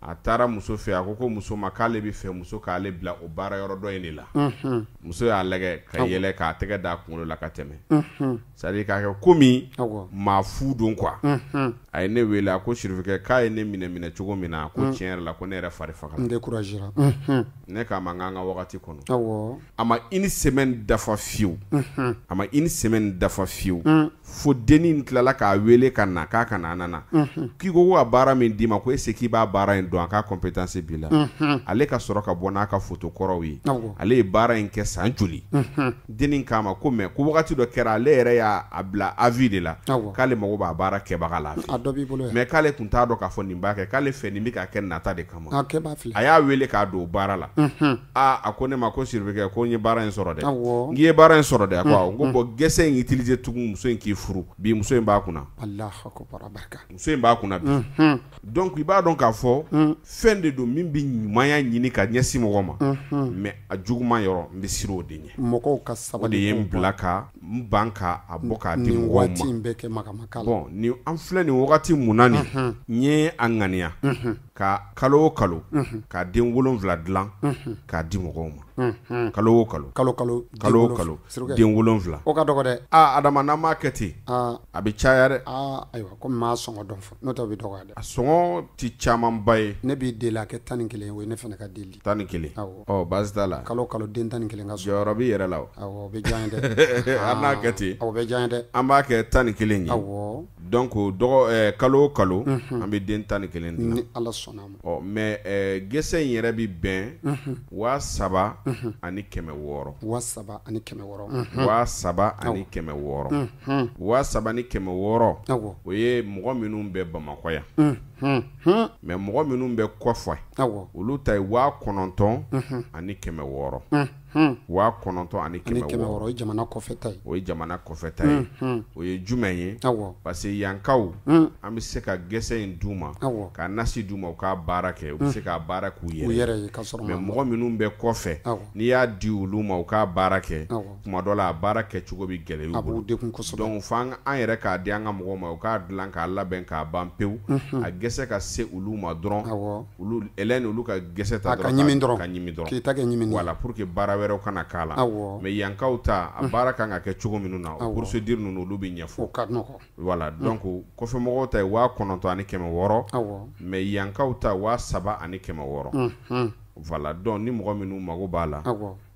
a taara muso fɛ a ko ko muso muso ma k'ale bɛ fɛ muso k'ale bila o baara yɔrɔ dɔ in de la muso y'a lagɛ ka yɛlɛ k'a tɛgɛ d'a kunkolo la ka tɛmɛ sadi k'a kɛ komi maa fu don kuwa a ye ne wele a ko sirifikɛ k'a ye ne minɛ minɛ cogo min na ko tiɲɛ yɛrɛ la ko ne yɛrɛ fari faga n la. Mm. Mm-hmm. ne k'a ma n k'an ka wagati kɔnɔ awɔ. a ma une semaine dafa fiyewu a ma une semaine dafa fiyewu mm. fo dennin tilala k'a wele ka na k'a ka na nana k'i mm-hmm. ko ko ka baara min d'i ma ko est-ce que i b'a baara in dɔn a k'a compétence b'i la mm-hmm. ale ka sɔrɔ ka bɔ n'a ka foto kɔrɔw ye ale ye baara in kɛ san joli dennin k'a ma ko mɛ ko wagati dɔ kɛra ale yɛrɛ y'a k'a bila avis de la k'ale mago b'a baara kɛbaga la mɛ k'ale tun t'a dɔn k'a fɔ nin b'a kɛ k'ale fɛ nin bɛ k'a kɛ nata de kama a y'a wele k'a don baara la aa a ko ne ma ko siribikɛ ko n bara en in de dɛ n ye baara in sɔrɔ dɛ a ko ko bɔn gɛsɛ in utiliser tugun muso in k'i furu bi muso in b'a kunna muso in b'a kunna bi donc i b'a dɔn k'a fɔ fɛn de don min bɛ ɲumanya ɲini ka ɲɛsin mɔgɔ ma mɛ a juguman yɔrɔ n bɛ siri o de ɲɛ mɔgɔw ka sabali de ye n bila ka n ban ka a bɔ k'a di mɔgɔw ma nin waati in bɛɛ kɛ makamaka la bon nin an filɛ nin wagati mun na nin n ye a ŋaniya ka kalo o kalo k'a den wolonwula dilan k'a di mɔgɔw ma kalo o kalo kalo kalo kalo o kalo den wolonwula o ka dɔgɔ dɛ aa adama n'an m'a kɛ ten a bɛ caya dɛ ayiwa komi m'a sɔngɔ dɔn fɔ n'o tɛ o bɛ dɔgɔya dɛ a sɔngɔ ti camanba ye ne b'i deli a kɛ tan ni kelen o ye ne fana ka deli tan ni kelen ɔ baasi t'a la kalo kalo den tan ni kelen ka sɔrɔ jɔyɔrɔ b'i yɛrɛ la o awɔ o bɛ diya n ye dɛ an [laughs] n'a kɛ ten o bɛ diya dɛ an b'a kɛ tan ni kelen ye donc dɔgɔ ɛɛ kalo o kalo an bɛ den tan ni kelen dilan ni ala sɔnn'a ma ɔ mais ɛɛ gese in yɛrɛ bi bɛn waa saba ani kɛmɛ wɔɔrɔ waa saba ani kɛmɛ wɔɔrɔ waa saba ani kɛmɛ wɔɔrɔ waa saba ni kɛmɛ wɔɔrɔ o ye mɔgɔ minnu bɛ Bamakɔ yan mɛ mɔgɔ minnu bɛ kɔfɛ olu ta ye waa kɔnɔntɔn ani kɛmɛ wɔɔrɔ waa kɔnɔntɔn ani kɛmɛ wɔɔrɔ o ye jamana kɔfɛ ye o ye jumɛn ye parce que yankaw an bɛ se ka gɛsɛ in d'u ma k'a nasi d'u ma u k'a baara kɛ u bɛ se k'a baara k'u yɛrɛ ye mɛ mɔgɔ minnu bɛ kɔfɛ n'i y'a di olu ma u k'a baara kɛ tuma dɔ la a baara kɛcogo bɛ gɛlɛya u bolo donc f'an yɛrɛ k'a di an ka mɔgɔw ma u k'a dilan k'a labɛn k'a ban pewu a dɛsɛ ka se olu ma dɔrɔn olu ɛlɛn olu ka gɛsɛ ta dɔrɔn ka ɲimi dɔrɔn ka ɲimi dɔrɔn k'i ta kɛ ɲimi wala pour que baara wɛrɛw kana k'a la mɛ yankaw ta a baara kan ka kɛ cogo minnu na o procédure ninnu olu bɛ ɲɛfɔ o ka nɔgɔ wala donc kɔfɛmɔgɔw ta ye waa kɔnɔntɔn ani kɛmɛ wɔɔrɔ mɛ yankaw ta waa saba ani kɛmɛ wɔɔrɔ voilà donc ni mɔgɔ minnu mago b'a la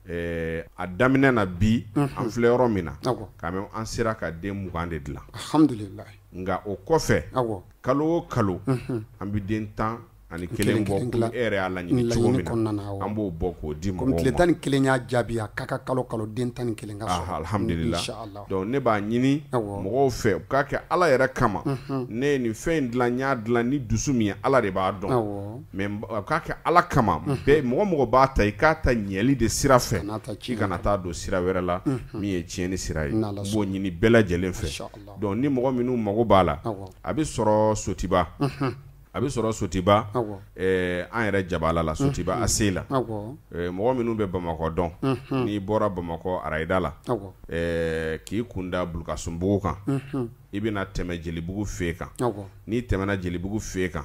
Eh, a daminɛ na bi mm -hmm. an filɛ yɔrɔ min na quand même an sera ka den mugan de dilan alhamdulilayi Nka o kɔfɛ kalo o kalo an bɛ den tan ani kelen bɔ kulu e y'a laɲini cogo min na an b'o bɔ k'o di mɔgɔw ma komi tile tan ni kelen y'a jaabi a ka ka kalo kalo den tan ni kelen ka ah, sɔrɔ alihamudulila donc ne b'a ɲini mɔgɔw fɛ u k'a kɛ ala yɛrɛ kama ne ye nin fɛn in dilan n y'a dilan ni dusu min ye ala de b'a dɔn mɛ u k'a kɛ ala kama bɛɛ mɔgɔ mɔgɔ b'a ta i k'a ta ɲɛli de sira fɛ i kana taa don sira wɛrɛ la min ye tiɲɛ ni sira ye n b'o ɲini bɛɛ lajɛlen fɛ donc ni mɔgɔ minnu mago b'a la a bɛ sɔrɔ sotiba a bɛ sɔrɔ sotiba an yɛrɛ jabala la sotiba a se la mɔgɔ minnu bɛ bamakɔ dɔn n'i bɔra bamakɔ arayida la k'i kunda bulukasunbugu kan i bɛna tɛmɛ jelibugu fɛ kan n'i tɛmɛna jelibugu fɛ kan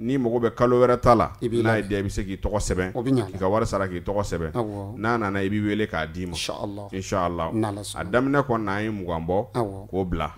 ni mɔgɔ bɛ kalo wɛrɛ ta la n'a ye diya i bɛ se k'i tɔgɔ sɛbɛn k'i ka wari sara k'i tɔgɔ sɛbɛn n'a nana i bɛ wele k'a d'i ma inshallah a daminɛ kɔni na an ye mugan bɔ k'o bila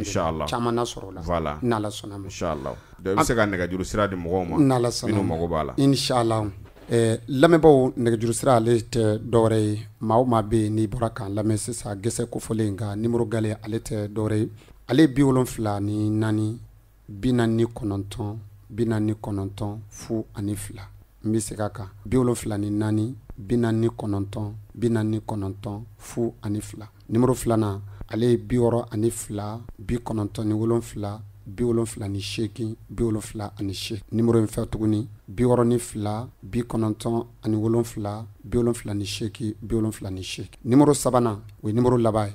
inshallah caman na sɔrɔ o la voilà n'Ala sɔnn'a ma inshallah donc i bɛ se ka nɛgɛjuru sira di mɔgɔw ma n'Ala sɔnn'a ma minnu mago b'a la inshallah ɛɛ lamɛnbaaw nɛgɛjuru sira ale tɛ dɔwɛrɛ ye maa o maa bɛ yen n'i bɔra k'an lamɛn sisan gɛsɛ kofɔlen in kan nimoro gale ale tɛ dɔwɛrɛ ye ale ye bi wolonfila ni naani bi naani ni kɔnɔntɔn bi ni kɔnɔntɔn fu ani fila n be se ka kan bi ni naani bina ni kɔnɔntɔn bina na ni kɔnɔntɔn fu ani fila nimoro filana ale ye bi wɔrɔ ani fila bi kɔnɔntɔn ni wolonfila bi ni seegin bi wolonfila ani seegin nimoro in fɛ tuguni bi ni fila bi kɔnɔntɔn ani wolonfila bi wolonfila ni seegin bi ni seegin nimoro sabanan o ye nimoro laban ye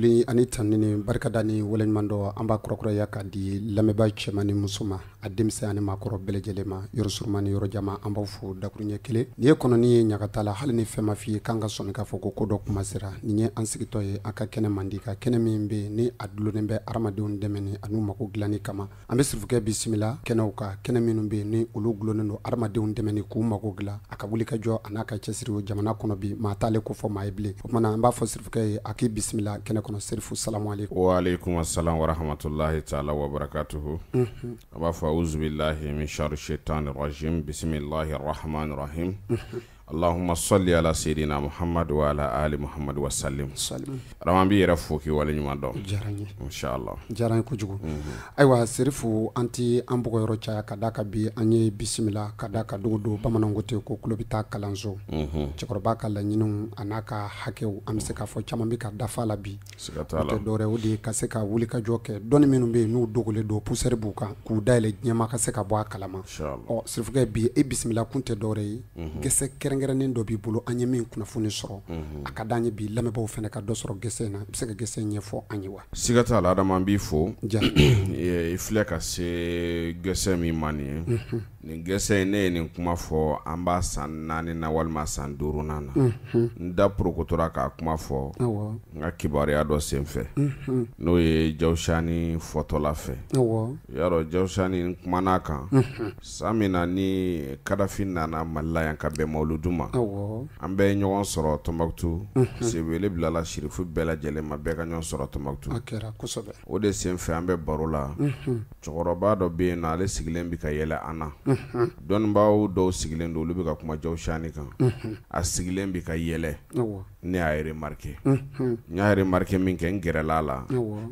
foli ani tanni ni da ni waleɲuman dɔ an b'a kurakuraya k'a di lamɛnba cɛma ni muso ma a denmisɛn ani maakɔrɔ bɛɛ ma yɔrɔ suruma ni yɔrɔ jama an b'aw fo dakuruɲɛ kelen ni ye kɔnɔni ye ɲagata la hali ni fɛn ma f'i k'an ka sɔni k'a fɔ ko koo dɔ kuma sera nin ye an sigitɔ ye an ka kɛnɛ mandi ka kɛnɛ min be ni a dulonin bɛ adamadenw dɛmɛni an'u mago gilani kama an be sirifukɛ bisimila kɛnɛw ka kɛnɛ minw be ni olu gulonnen do adamadenw dɛmɛni k'u mago gila a ka wuli ka jɔ a n'a ka cɛsiri o jamana kɔnɔ bi maa t'ale kofɔ maa ye bilen o kumana an b'a fɔ sirifukɛ ye a k'i bisimila kɛnɛ kɔnɔ kono serifu kɔnɔ alaykum wa alaykum assalam wa rahmatullahi taala wa barakatuh an b'a fɔ min sharri shaitan rajim bismillahir rahmanir rahim. Allahumma salli ala sayidina Muhammad wa ala ali Muhammad wa sallim. Rama b'i yɛrɛ fo k'i waleɲuman dɔn. Diyara n ye. Insha Allah. Diyara n ye kojugu. Mhm. Ayiwa Serifu an ti an bugɔ caya ka d'a kan bi an ye bisimila ka d'a kan dogo don bamananw ko ten ko tulo bɛ taa kalanso. Mhm. Cɛkɔrɔba ka laɲiniw a n'a ka hakɛw an bɛ se k'a fɔ caman bɛ ka dafa la bi. Siga la. O tɛ dɔwɛrɛ o de ka se ka wulikajɔ kɛ dɔnni minnu bɛ yen n'u dogolen do poussière b'u kan k'u dayɛlɛ diɲɛma ka se ka bɔ a kalama. Insha Allah. Ɔ Serifukɛ bi e bisimila kun tɛ dɔwɛrɛ ye mhm. gɛsɛ kɛrɛnkɛrɛnnen kɛrɛnkɛrɛnnen dɔ b'i bolo an ye min kunnafoni sɔrɔ a ka d'an ye bi lamɛnbaaw fana ka dɔ sɔrɔ gese in na i bɛ se ka gese ɲɛfɔ an ye wa siga t'a la Adama an b'i fo ja [clears throat] ee, i filɛ ka se gɛsɛ min ma nin ye nin gese in ne ye nin kuma fɔ an b'a san naani na walima san 5 na n da porokotora k'a kuma fɔ n ka kibaruya dɔ sen fɛ n'o ye Jawushani fɔtɔla fɛ awɔ i y'a dɔn kumana a kan san min na ni Kadafi nana Mali la yan ka bɛn mawuludu du ma an bɛ ɲɔgɔn sɔrɔ tɔnbakutu sebele bilala sirifu bɛɛ lajɛlen ma bɛɛ ka ɲɔgɔn sɔrɔ tɔnbatu o de fɛ an bɛ baro la cɛkɔrɔba dɔ bɛ yen na ale sigilen bi ka yɛlɛ an na dɔnnibaa dɔw sigilen don olu bɛ ka siyani kan a sigilen bi ka yɛlɛ ne y'a yɛrɛrike n y'a remarke min kɛ n gɛrɛla la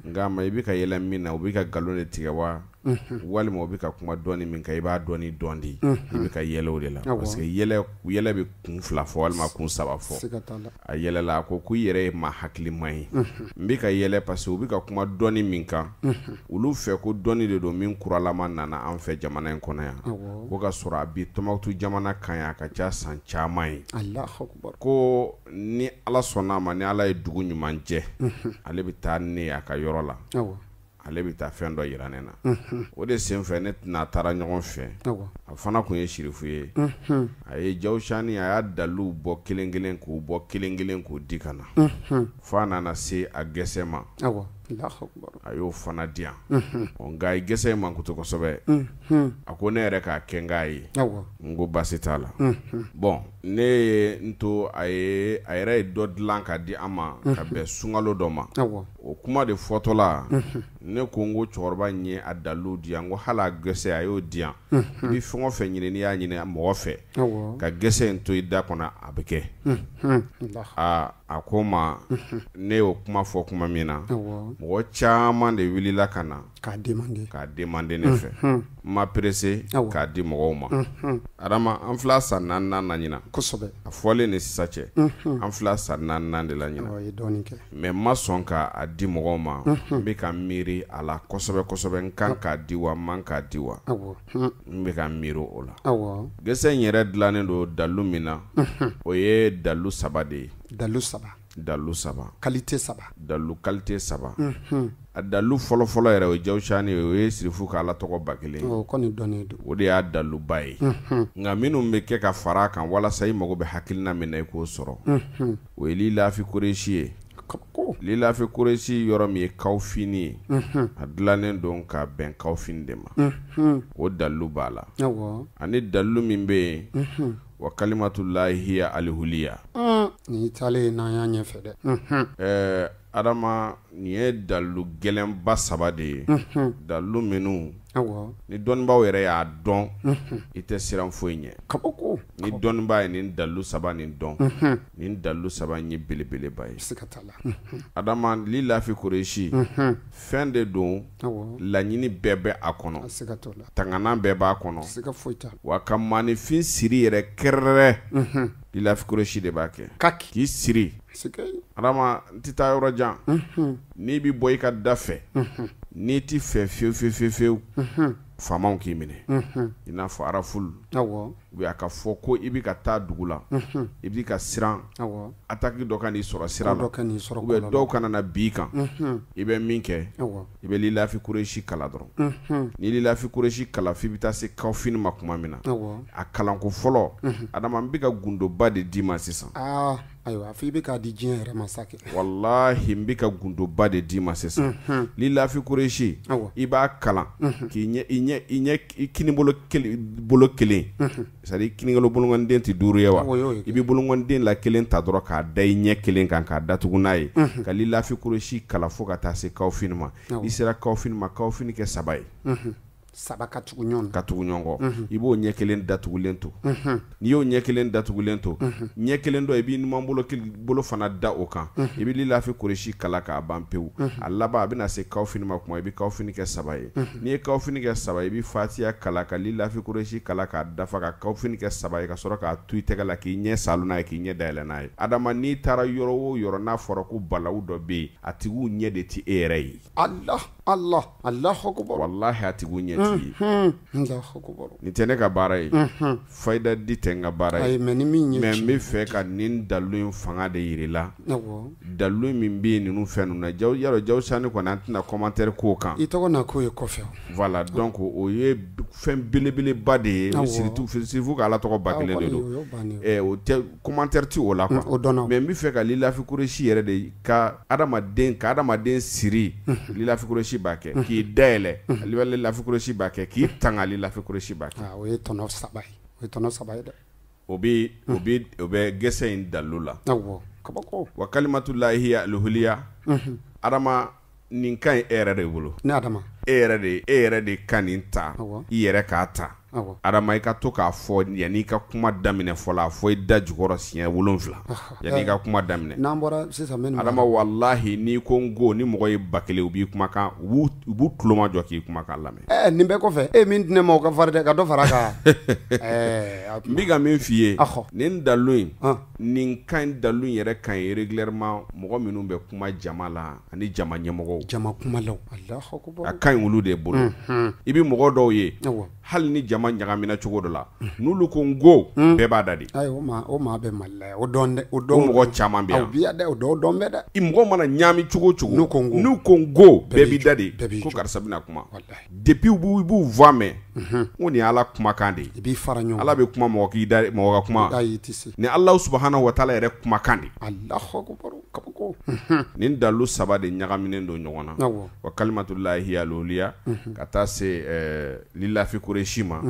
nka ma i bɛ ka yɛlɛ min na u bɛ ka nkalon de tigɛ wa walima o bɛ ka kuma dɔɔni min kan i b'a dɔɔni dɔn de i bɛ ka o de la parce que yɛlɛ bɛ kun fila fɔ walima kun saba fɔ a yɛlɛla a ko ko yɛrɛ ye maa hakilima ye n bɛ ka yɛlɛ parce que u bɛ ka kuma dɔɔni min kan olu fɛ ko dɔɔni de don min kuralama nana an fɛ jamana in kɔnɔ yan ko ka sɔrɔ a bi tɔnbɔkutu jamana kan yan a ka ca san caman ye ko ni ala sɔnna a ma ni ala ye dugu ɲuman jɛ ale bɛ taa ne a ka yɔrɔ la ale bɛ taa fɛn dɔ jira ne na o de senfɛ ne tɛna taara ɲɔgɔn fɛ a fana tun ye sirifu ye a ye jawusani a y'a dalu bɔ kelen kelen k'o bɔ kelen kelen k'o di ka na fo nana se a gɛsɛ ma a y'o fana di yan nka a gɛsɛ in ma kutu kosɛbɛ a ko ne yɛrɛ k'a kɛ n k'a ye n ko baasi t'a la bɔn ne ye n to a ye a yɛrɛ ye dɔ dilan ka di an ma ka bɛn sunkalo dɔ ma o kuma de fɔtɔla ne ko n ko cɛkɔrɔba in ye a dalilu di yan ko hali a gɛsɛ a y'o di yan i bɛ fɛn o fɛn ɲini n'i y'a ɲini mɔgɔ fɛ ka gɛsɛ in to i da kɔnɔ a bɛ kɛ aa a ko n ma ne y'o kuma fɔ kuma min na mɔgɔ caman de wulila ka na k'a demande. k'a den manden ne fɛ n ma perese k'a di mɔgɔw ma adama an fila san naani na ɲɛna kosɛbɛ a fɔlen ni sisan cɛ an fila san naani de la ɲin kɛ ma sɔn k'a a di mɔgɔw ma n be ka miiri a la kosɛbɛ kosɛbɛ n kan k'a di wa man k'a di wa n be ka miiri o la gese in yɛrɛ dilanen do dalu min na o ye dalu saba de ye dalu saba dalu saba kalite saba dalu kalite saba mhm. a dalu fɔlɔfɔlɔ yɛrɛ o ye jawucani ye o ye sirifu ka ala tɔgɔ ba kelen o kɔni dɔnnen don o de y'a ba ye mhm. nka minnu bɛ kɛ ka fara a kan walasa i mago bɛ hakilina min na i k'o sɔrɔ mhm. o ye lilafi koresi ye lilafi koresi yɔrɔ min ye kawfini ye a dilannen don ka bɛn kawfini de ma o dalu b'a la ani dalu min bɛ yen wa kalimatulahi hiya alihuliya mm. nin tale n'an y'a ɲɛfɛ dɛ mm-hmm. eh, adama nin ye dalilu gɛlɛnba saba de ye mm-hmm. dalilu minnu ni dɔnibaw yɛrɛ y'a dɔn i tɛ siran foyi ɲɛ ni dɔnniba ye nin dalu saba nin dɔn nin dalu saba ye belebeleba ye adama li lafi koresi fɛn de don laɲini bɛɛ bɛ a kɔnɔ tangana bɛɛ b'a kɔnɔ wa ka fin siri yɛrɛ kɛrɛrɛ i lafi korosi de b'a kɛ k'i siri adama n tɛ taa yɔrɔ jan n'i bi bɔ i ka da fɛ n'i t'i fɛ fiyewu fiyewu fiyewu faamaw k'i minɛ i n'a fɔ arafulu u y'a ka fɔ ko i bi ka taa dugu la i b'i ka siran ataki dɔ ka n'i sɔrɔ sira la dɔw kana na b'i kan i bɛ min kɛ i bɛ lilafi kuresi kala dɔrɔn ni lilafi kuresi kala f'i bɛ taa se kafini ma tuma min na a kalanko fɔlɔ adama n bɛ ka gundoba de d'i ma sisan ayiwa f'i bɛ k'a di diɲɛ yɛrɛ ma sa kɛ. walahi n bɛ ka gundoba de d'i ma sisan. unhun lilafi kuresi. awɔ i b'a kalan. unhun k'i ɲɛ i ɲɛ i ɲɛ i kini bolo kelen bolo kelen. c'est à dire kinikɛlo bolokɔniden tɛ duuru ye wa. awɔ y'o ye. i bɛ bolokɔniden la kelen ta dɔrɔn k'a da i ɲɛ kelen kan k'a datugu n'a ye. -hmm. ka lilafi kuresi kalan fo ka taa se kawfin ma. awɔ n'i sera kawfin ma kawfin kɛ saba ye saba ka tugu ɲɔgɔn ka tugu ɲɔgɔn mhm. i b'o ɲɛ kelen datugulen to mhm. n'i y'o ɲɛ kelen datugulen to mhm. ɲɛ kelen dɔ i b'i numan bolo bolo fana da o kan i b'i lilafi korosi kala k'a ban pewu a laban a bɛna se kaw fini ma kuma i bɛ kaw fini kɛ saba ye n'i ye kaw kɛ saba i bɛ fatiya kala ka lilafi lafi kala k'a dafa ka kawfini kɛ saba ye ka sɔrɔ k'a to i tɛgɛ la k'i ɲɛ salu n'a ye k'i ɲɛ dayɛlɛ n'a ye adama n'i taara yɔrɔ o yɔrɔ n'a fɔra ko balawu dɔ bɛ yen a tigiw ɲɛ de ti e yɛrɛ ye ala allah allahu akbar wallahi a mm-hmm. tigiw ti allahu akbar nin tɛ ne ka baara ye mm-hmm. fayida di tɛ n ka baara ni min ɲɛ mɛ n bɛ ka nin dalilu in fanga de yira la dalilu min bɛ yen ninnu fɛn na jaw yɔrɔ jaw sani kɔni an tɛna commentaire k'o kan i tɔgɔ na k'o ye kɔfɛ voilà donc o ye fɛn belebeleba de ye surtout surtout k'ala tɔgɔ ba kelen de don ɛ eh, o tɛ commentaire ti o la quoi mm, o dɔnna mɛ n bɛ fɛ ka lilafi de ka adamaden ka adamaden siri mm-hmm. lilafi korosi lafikɔrɔsi b'a kɛ k'i dayɛlɛ ale b'ale mhm. lafikɔrɔsi b'a k'i tangali ale lafikɔrɔsi b'a kɛ o ye tɔnɔ saba ye o ye tɔnɔ saba ye dɛ o bɛ o bɛ o bɛ gɛsɛ in dalilu la ah, hmm. awɔ kabako wa kalimatulahi alihuliya mhm. adama nin ka ɲi e yɛrɛ de bolo ne adama e yɛrɛ de e yɛrɛ de ka nin ta i yɛrɛ k'a ta adama i ka to k'a fɔ yan'i ka kuma daminɛ fɔla a fɔ i da jukɔrɔ siɲɛ wolonfila yan'i ka kuma daminɛ adama wallahi n'i ko n go ni mɔgɔ ye ba u b'i kumakan u b'u tulomajɔ k'i kumakan lamɛn ɛɛ nin bɛɛ kɔfɛ e min di ma o ka farin ka dɔ fara a [laughs] n ka min f'i ye nin dalu in nin ka dalu yɛrɛ ka ɲi régulièrement mɔgɔ minnu bɛ kuma jama la ani jama ɲɛmɔgɔw jama kumalaw a ka ɲi olu de bolo i be mɔgɔ dɔw ye hali ni jama ɲagamina cogo dɔ la n'olu ko n go bɛɛ b'a da de ayi o maa o maa bɛ mali la yan o dɔn dɛ o dɔn o mɔgɔ caman bɛ yan o bi yan dɛ o dɔn o dɔn bɛ dɛ i mɔgɔ mana ɲaami cogo cogo n'u ko n go n'u ko n go bɛɛ b'i da de ko karisa bɛna kuma depuis u b'u i b'u mɛn ko nin ala kumakan de i b'i fara ɲɔgɔn ala bɛ kuma mɔgɔ k'i da mɔgɔ ka kuma ayi ti se ni alahu subahana wataala yɛrɛ kumakan de alahu akubaru kabako nin dalu saba de ɲagaminen don ɲɔgɔn na wa kalimatulahi aloliya ka taa se lilafi koreshi ma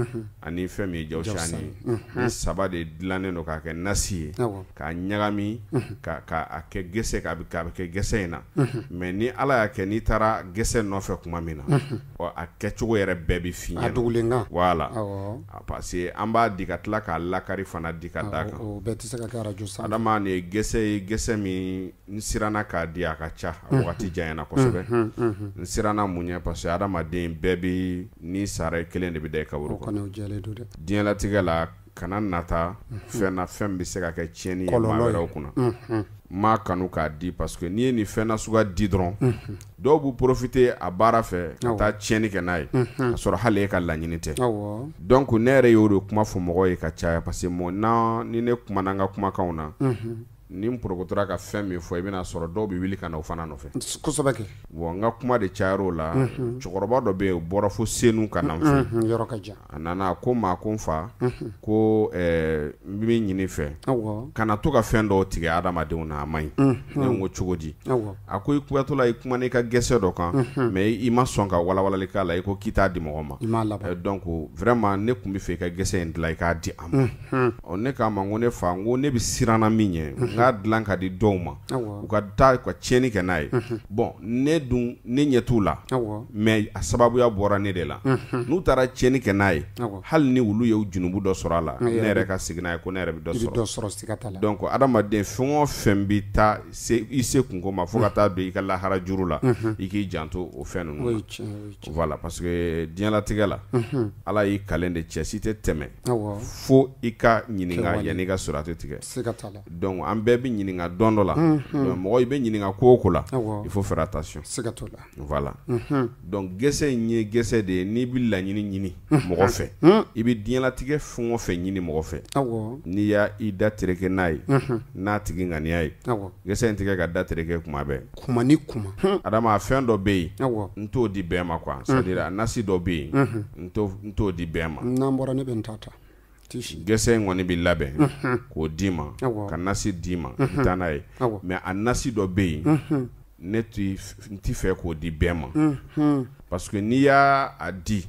ani fɛn min ye jawsani ni saba de dilannen don k'a kɛ nasi ye k'a ɲagami k'a kɛ gese k'a bɛ kɛ gese in na mɛ ni ala y'a kɛ n'i taara gese nɔfɛ kuma min na a kɛcogo yɛrɛ bɛɛ bɛ f'i kulenkan wala ah, ah, parce que an b'a di ka tila k'a lakari fana di ah, oh, oh, ka da kan bɛɛ tɛ se ka kɛ arajo adama nin ye gɛsɛ ye gɛsɛ min n siranna k'a di a ka ca mm-hmm. a wagati janyana kosɛbɛ mm-hmm, mm-hmm. n siranna mun ɲɛ parce que adamaden bɛɛ bi n'i sara kelen de bi da i kaburu kɔnɔ diɲɛlatigɛ la kana nata fɛn na fɛn bɛ se ka kɛ tiɲɛni ye maa wɛrɛw kunna ma kanu k'a di parce que n'i ye nin fɛn nasuga di dɔrɔn dɔw b'u profiter a baara fɛ ka taa tiɲɛni kɛ n'a ye k'a sɔrɔ hali e ka laɲini tɛ donc ne yɛrɛ y'o de kuma fɔ mɔgɔw ye ka caya parce que moi n'an ni ne kumana an ka kumakanw na ni n porokotora ka fɛn min fɔ i bena sɔrɔ dɔw be wuli ka na o fana nɔfɛ wa n ka kuma de ca o la cɛkɔrɔba dɔ be o bɔra fo sen ka fɛ a nana ko maa ko n fa ko n bɛ ɲini fɛ kana to ka fɛn dɔw tigɛ adamadenw na a ma ɲi ne ko cogo di a ko i kutɔla i kuma i ka gɛsɛ dɔ kan ma i ma sɔn ka wawali k'a la i ko k'i t'a di mɔgɔ ma dɔn ko ne kun be fɛ i ka gesesɛ in dilan i k'a di a ma ne k'a ma ko ne fa ko ne bɛ siranna min ye k'a dilan ka di dɔw ma u ka taa ka tiɲɛni kɛ n'a ye bɔn ne dun ne ɲɛ t'u la mɛ a sababuya bɔra ne de la n'u taara tiɲɛni kɛ n'a ye hali ni olu y'u juruunubu dɔ sɔrɔ a la ne yɛrɛ ka segin n'a ye ko ne yɛrɛ bɛ dɔ sɔrɔ dɔn ko adamaden fɛn o fɛn bɛ taa se i se kunko ma fo ka taa don i ka lahara juru la i k'i janto o fɛn ninnu na voilà parce que diɲɛlatigɛ la ala y'i kalen de cɛ si tɛ tɛmɛ fo i ka ɲininka yanni i ka sɔrɔ a tɛ tigɛ bɛɛ bɛ ɲininka dɔn dɔ la mɔgɔ i bɛ ɲininka ko ko la i fo fɛrɛ tasi siga la dɔnku gesesɛ in ye gesesɛ de ye n'i bɛ laɲini ɲini mɔgɔ fɛ i bɛ diɲɛlatigɛ fɛn o fɛ ɲini mɔgɔ fɛ n'i y' i da terikɛ n'a ye n'a tigi ŋaniya ye gesesɛ in tigɛ ka da terikɛ kuma bɛɛ kuma ni kuma adama fɛn dɔ bɛ yen n t'o di bɛɛ ma kuwa sadira nasi dɔ bɛ yen n t'o di bɛɛ ma n'an bɔra ne bɛ n ta ta gɛsɛ in kɔni bɛ labɛn k'o d'i ma ka nasi d'i ma i mhm. taa n'a ye mɛ a nasi dɔ bɛ yen mhm ne n t'i fɛ k'o di bɛɛ ma parce n'i y'a a di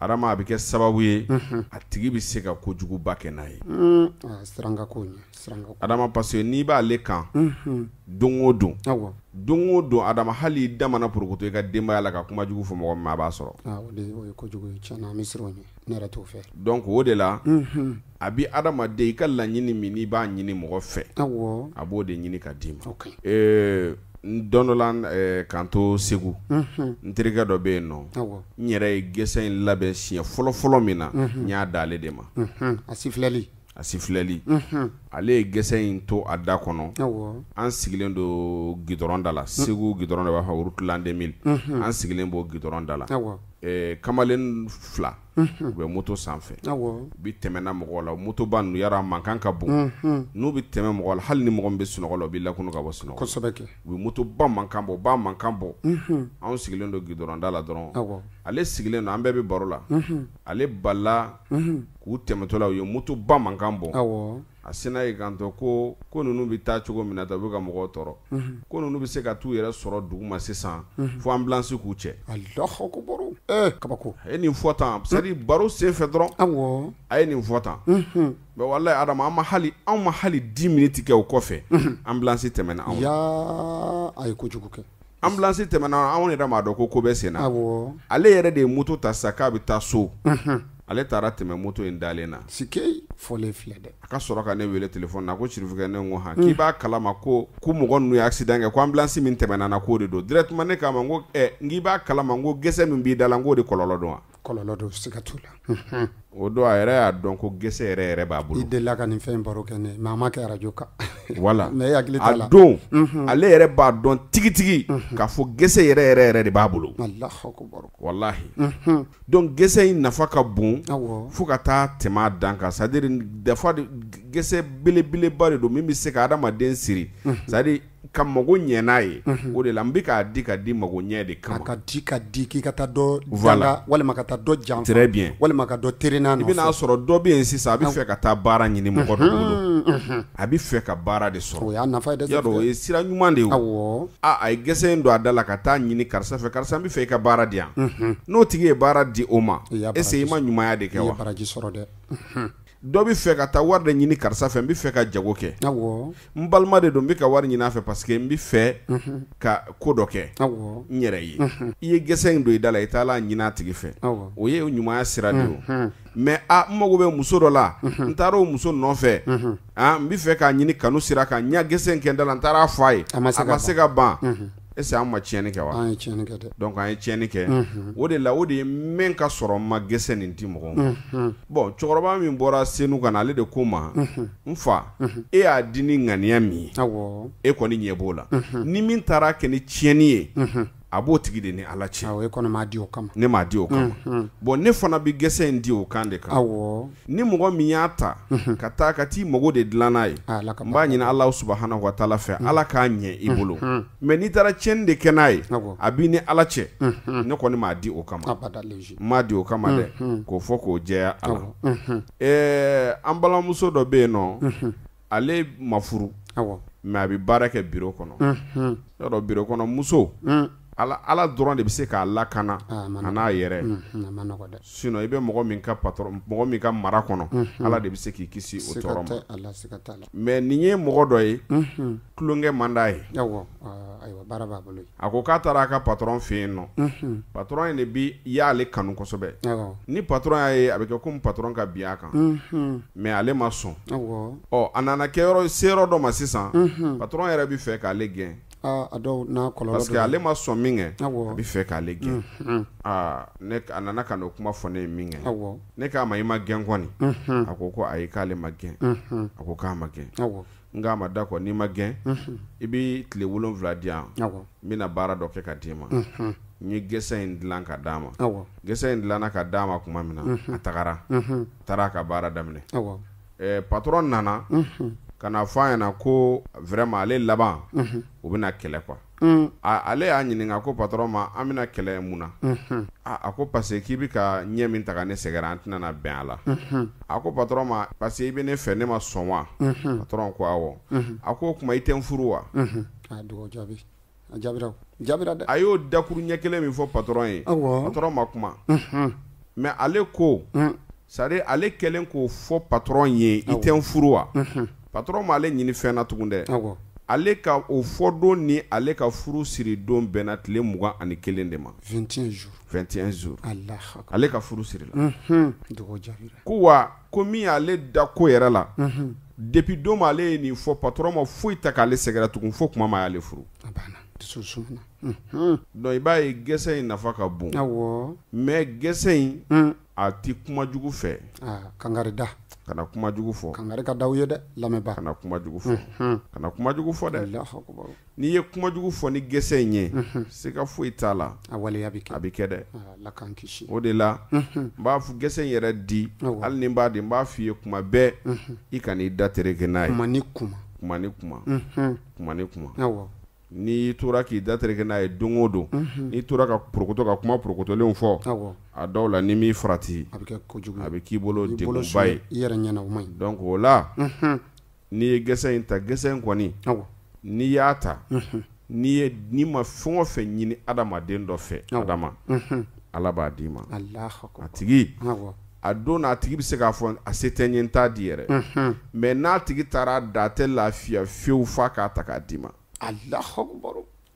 adama a bɛ kɛ sababu ye a tigi bɛ se ka ko kojuguba kɛ n'a ye adama parce n'i b'ale kan don o don don o don adama hali i damana porokoto i ka denbaya la ka kuma jugu fɔ mɔgɔ ma a b'a sɔrɔ dɔn o de la a bɛ adamaden i ka laɲini min n'i b'a ɲini mɔgɔ fɛ a b'o de ɲini ka d'i ma ee, n dɔn eh, dɔ la k'an to segu n terikɛ dɔ bɛ yen nɔ n yɛrɛ ye gesɛ in labɛn siɲɛ fɔlɔfɔlɔ min na n y'a da ale de ma a sifilɛli a sifilɛli ale ye gesɛ in to a da kɔnɔ an sigilen don gdɔrɔn da la segu gdɔrɔn de b'a fɔ worotilanden mil an sigilen b'o gdɔrɔn da la Eh, kamalen fla, we mhm. moutou sanfe, ah bit temen nan moukou la, moutou ban nou yara mankankabou, mhm. nou bit temen moukou la, hal ni moukou mbe sinokolo, bilakounou kawasinokou, moutou ban mankankabou, ban mankankabou, mhm. an ou sikile nou gidoran, daladoran, ah ale sikile nou ambebe barola, ale bala, kou temetou la, yo moutou ban mankankabou, ah a sina ye kantɔ ko ko ninnu bɛ taa cogo min na ta u bɛ ka mɔgɔw tɔɔrɔ mhm. ko ninnu bɛ se ka t'u yɛrɛ sɔrɔ dugu ma sisan mhm. fo ambulance k'u cɛ alahakubaru ee eh, kabako a ye nin fɔ tan c'est à dire baro sen fɛ dɔrɔn awɔ a ye nin fɔ tan mɛ mhm. walayi adama an ma hali anw ma hali 10 minutes kɛ o kɔfɛ ambulance tɛmɛna anw yaa a ye kojugu kɛ ambulance tɛmɛna anw yɛrɛ m'a dɔn ko ko bɛ sen na awɔ ale yɛrɛ de ye moto ta sisan k'a bɛ taa so ale taara tɛmɛ moto in dalen na sike fɔlen filɛ a ka sɔrɔ ka ne wele telefɔni na ko sirifikɛ ne ko han hmm. k'i b'a kalama ko ko mɔgɔ ninnu ye accident kɛ ko ambulance min tɛmɛnana na k'o de don directement ne k'a ma n ko ɛ n k'i b'a kalama n ko gɛsɛ min b'i da la n k'o de kɔlɔlɔ don wa kɔlɔlɔ mhm. [laughs] don siga t'u la. o don a yɛrɛ y'a dɔn ko gese yɛrɛ yɛrɛ b'a bolo. i delila ka nin fɛn baro kɛ ne ye a ma kɛ arajo kan. wala mɛ e hakili t'a la a don ale yɛrɛ b'a dɔn tigitigi k'a fɔ gese yɛrɛ yɛrɛ yɛrɛ de b'a bolo. alahu akubaru. walahi mhm. donc gese in nafa ka bon fo ka taa tɛmɛ a dan kan c'est à dire des gese belebeleba de don min bɛ se ka adamaden siri mhm. c'est à dire. ka mago ɲɛ n'a ye o de la n bɛ k'a di ka di mago ɲɛ de kama a ka di ka di k'i ka taa dɔ janga walima ka taa dɔ janfa très bien walima ka dɔ terena nɔfɛ i bɛn'a sɔrɔ dɔ bɛ yen sisan a bɛ fɛ ka taa baara ɲini mɔgɔ dɔ bolo a bɛ fɛ ka baara de sɔrɔ o y'a nafa ye dɛ yarɔ o ye sira ɲuman de ye o. awɔ a a ye gɛsɛ in don a da la ka taa ɲini karisa fɛ karisa n bɛ fɛ i ka baara di yan n'o tigi ye baara di o ma est ce que i ma ɲumanya de kɛ wa i ye baraji sɔrɔ dɛ dɔ bi fɛ ka taa wari de ɲini karisa fɛ n bi fɛ ka jago kɛ n balima de don n bɛ ka wari ɲini a fɛ parce que n bɛ fɛ ka ko dɔ kɛ n yɛrɛ ye i ye gɛsɛ in don i da la i t'a la ɲini a tigi fɛ o ye ɲumanya sira de ye mɛ a n mago bɛ muso dɔ la n taara o muso nɔfɛ n bi fɛ k'a ɲini kanu sira kan n ɲɛ gɛsɛ in kɛ n da la n taara a fɔ a ye a ma se ka ban ese an ma tiɲɛni kɛ wa an ye tiɲɛni kɛ dɛ donc an ye tiɲɛni kɛ o de la o de ye mɛn ka sɔrɔ n ma gɛsɛ nin di mɔgɔw ma bon cɛkɔrɔba min bɔra senu ka na ale de ko ma n fa e y'a di ni ŋaniya min ye e kɔni ɲɛ b'o la ni min taara kɛ ni tiɲɛni ye a b'o tigi de ni ala cɛ awɔ e m'a di o kama ne m'a di o kama bɔn ne fana bi gɛsɛ in di o kan de kan ni mɔgɔ min y'a ta ka taa ka t'i mago de dilan n'a ye n b'a ɲini ala subahana wa taala fɛ ala k'a ɲɛ i bolo mɛ n'i taara tiɲɛni de kɛ n'a ye a b'i ni ala cɛ ne kɔni m'a di o kama n m'a di o kama dɛ k'o fɔ k'o jɛya a la an balamuso dɔ bɛ yen nɔ ale ma furu mɛ a bɛ baara kɛ biro kɔnɔ yɔrɔ biro kɔnɔ muso ala ala dɔrɔn de bɛ se k'a lakana a n'a yɛrɛ sinɔn i bɛ mɔgɔ min ka patron mɔgɔ min ka mara ala de bɛ se k'i kisi o tɔɔrɔ ma mais nin ye mɔgɔ dɔ ye tulonkɛ man d'a ye a ko k'a taara a ka patron fɛ yen nɔ patron in bi y'ale kanu ni patron y'a ye a bɛ kɛ patron ka bin a mais ale ma sɔn ɔ a nana kɛ yɔrɔ sisan patron yɛrɛ Ah, parce que ale ma sɔn min kɛ a bɛ fɛ k'ale gɛn ne a nana ka n'o kuma fɔ ne ye min kɛ ne k'a ma i ma gɛn kɔni a ko ko ayi k'ale ma gɛn a ko k'a ma gɛn n k'a ma da kɔ n'i ma gɛn i bɛ tile wolonwula di yan n bɛna baara dɔ kɛ ka d'i ma n ye gɛsɛ in dilan ka d'a ma gɛsɛ in dilanna ka d'a ma tuma min na a tagara taara a ka baara daminɛ patron nana ka na fɔ a ɲɛna ko vraiment ale laban u bɛna kɛlɛ quoi mm. ale y'a ɲininka ko patron ma an bɛna kɛlɛ mun na a ko parce que k'i bɛ ka ɲɛ min ta ka ne sɛgɛrɛ an tɛna na bɛn a la a ko patron ma parce que i bɛ ne fɛ ne ma sɔn wa patron ko awɔ a ko o tuma i tɛ n furu wa a dɔgɔ jaabi a jaabira jaabira dɛ a y'o dakuru ɲɛ kelen min fɔ patron ye patron ma kuma mais ale ko mm. c'est à dire ale kɛlen k'o fɔ patron ye i tɛ n furu wa patron ma ale ɲini fɛn na tugun dɛ ale ka o fɔdon ni ale ka furu siri don bɛnna tile mugan ani kelen de ma 21 jours 21 jours ale ka furu sirila mm -hmm. ko wa ko min y'ale da ko yɛrɛ la mm -hmm. depuis don ma ale ye nin fɔ patron ma foyi ta k'ale sɛgɛrɛ tugun fo kuma ma y'ale furu dɔnku i b'a ye gɛsɛ in nafa ka bon mɛ gɛsɛ in a ti kuma jugu fɛ kangari da kana kuma jugu fɔ kangari ka daw ye dɛ lamɛnba kana kuma jugu fɔ kana kuma jugu fɔ dɛ n'i ye kuma jugu fɔ ni gɛsɛ in ye se ka foyi t'a la a waleya bɛ kɛ a bɛ kɛ dɛ ala k'an kisi o de la n b'a fɔ gɛsɛ in yɛrɛ di hali ni n b'a di n b'a f'i ye kuma bɛɛ i ka n'i da tereke n'a ye kuma ni kuma kuma ni kuma kuma ni kuma awɔ n'i tora k'i da terikɛ n'a ye don o don n'i tora ka porokoto ka kuma porokotolenw fɔ a dɔw la ni m'i farati a bɛ k'i bolo degunba ye i o la n'i ye gɛsɛ in ta gɛsɛ kɔni n'i y'a ta n'i ye n'i ma fɛn o fɛn ɲini adamaden dɔ fɛ Adama Ala b'a d'i ma a tigi a don n'a tigi bɛ se k'a fɔ a se tɛ n ye n t'a di yɛrɛ mais n'a tigi taara da tɛ lafiya fiyewu f'a k'a ta k'a d'i ma A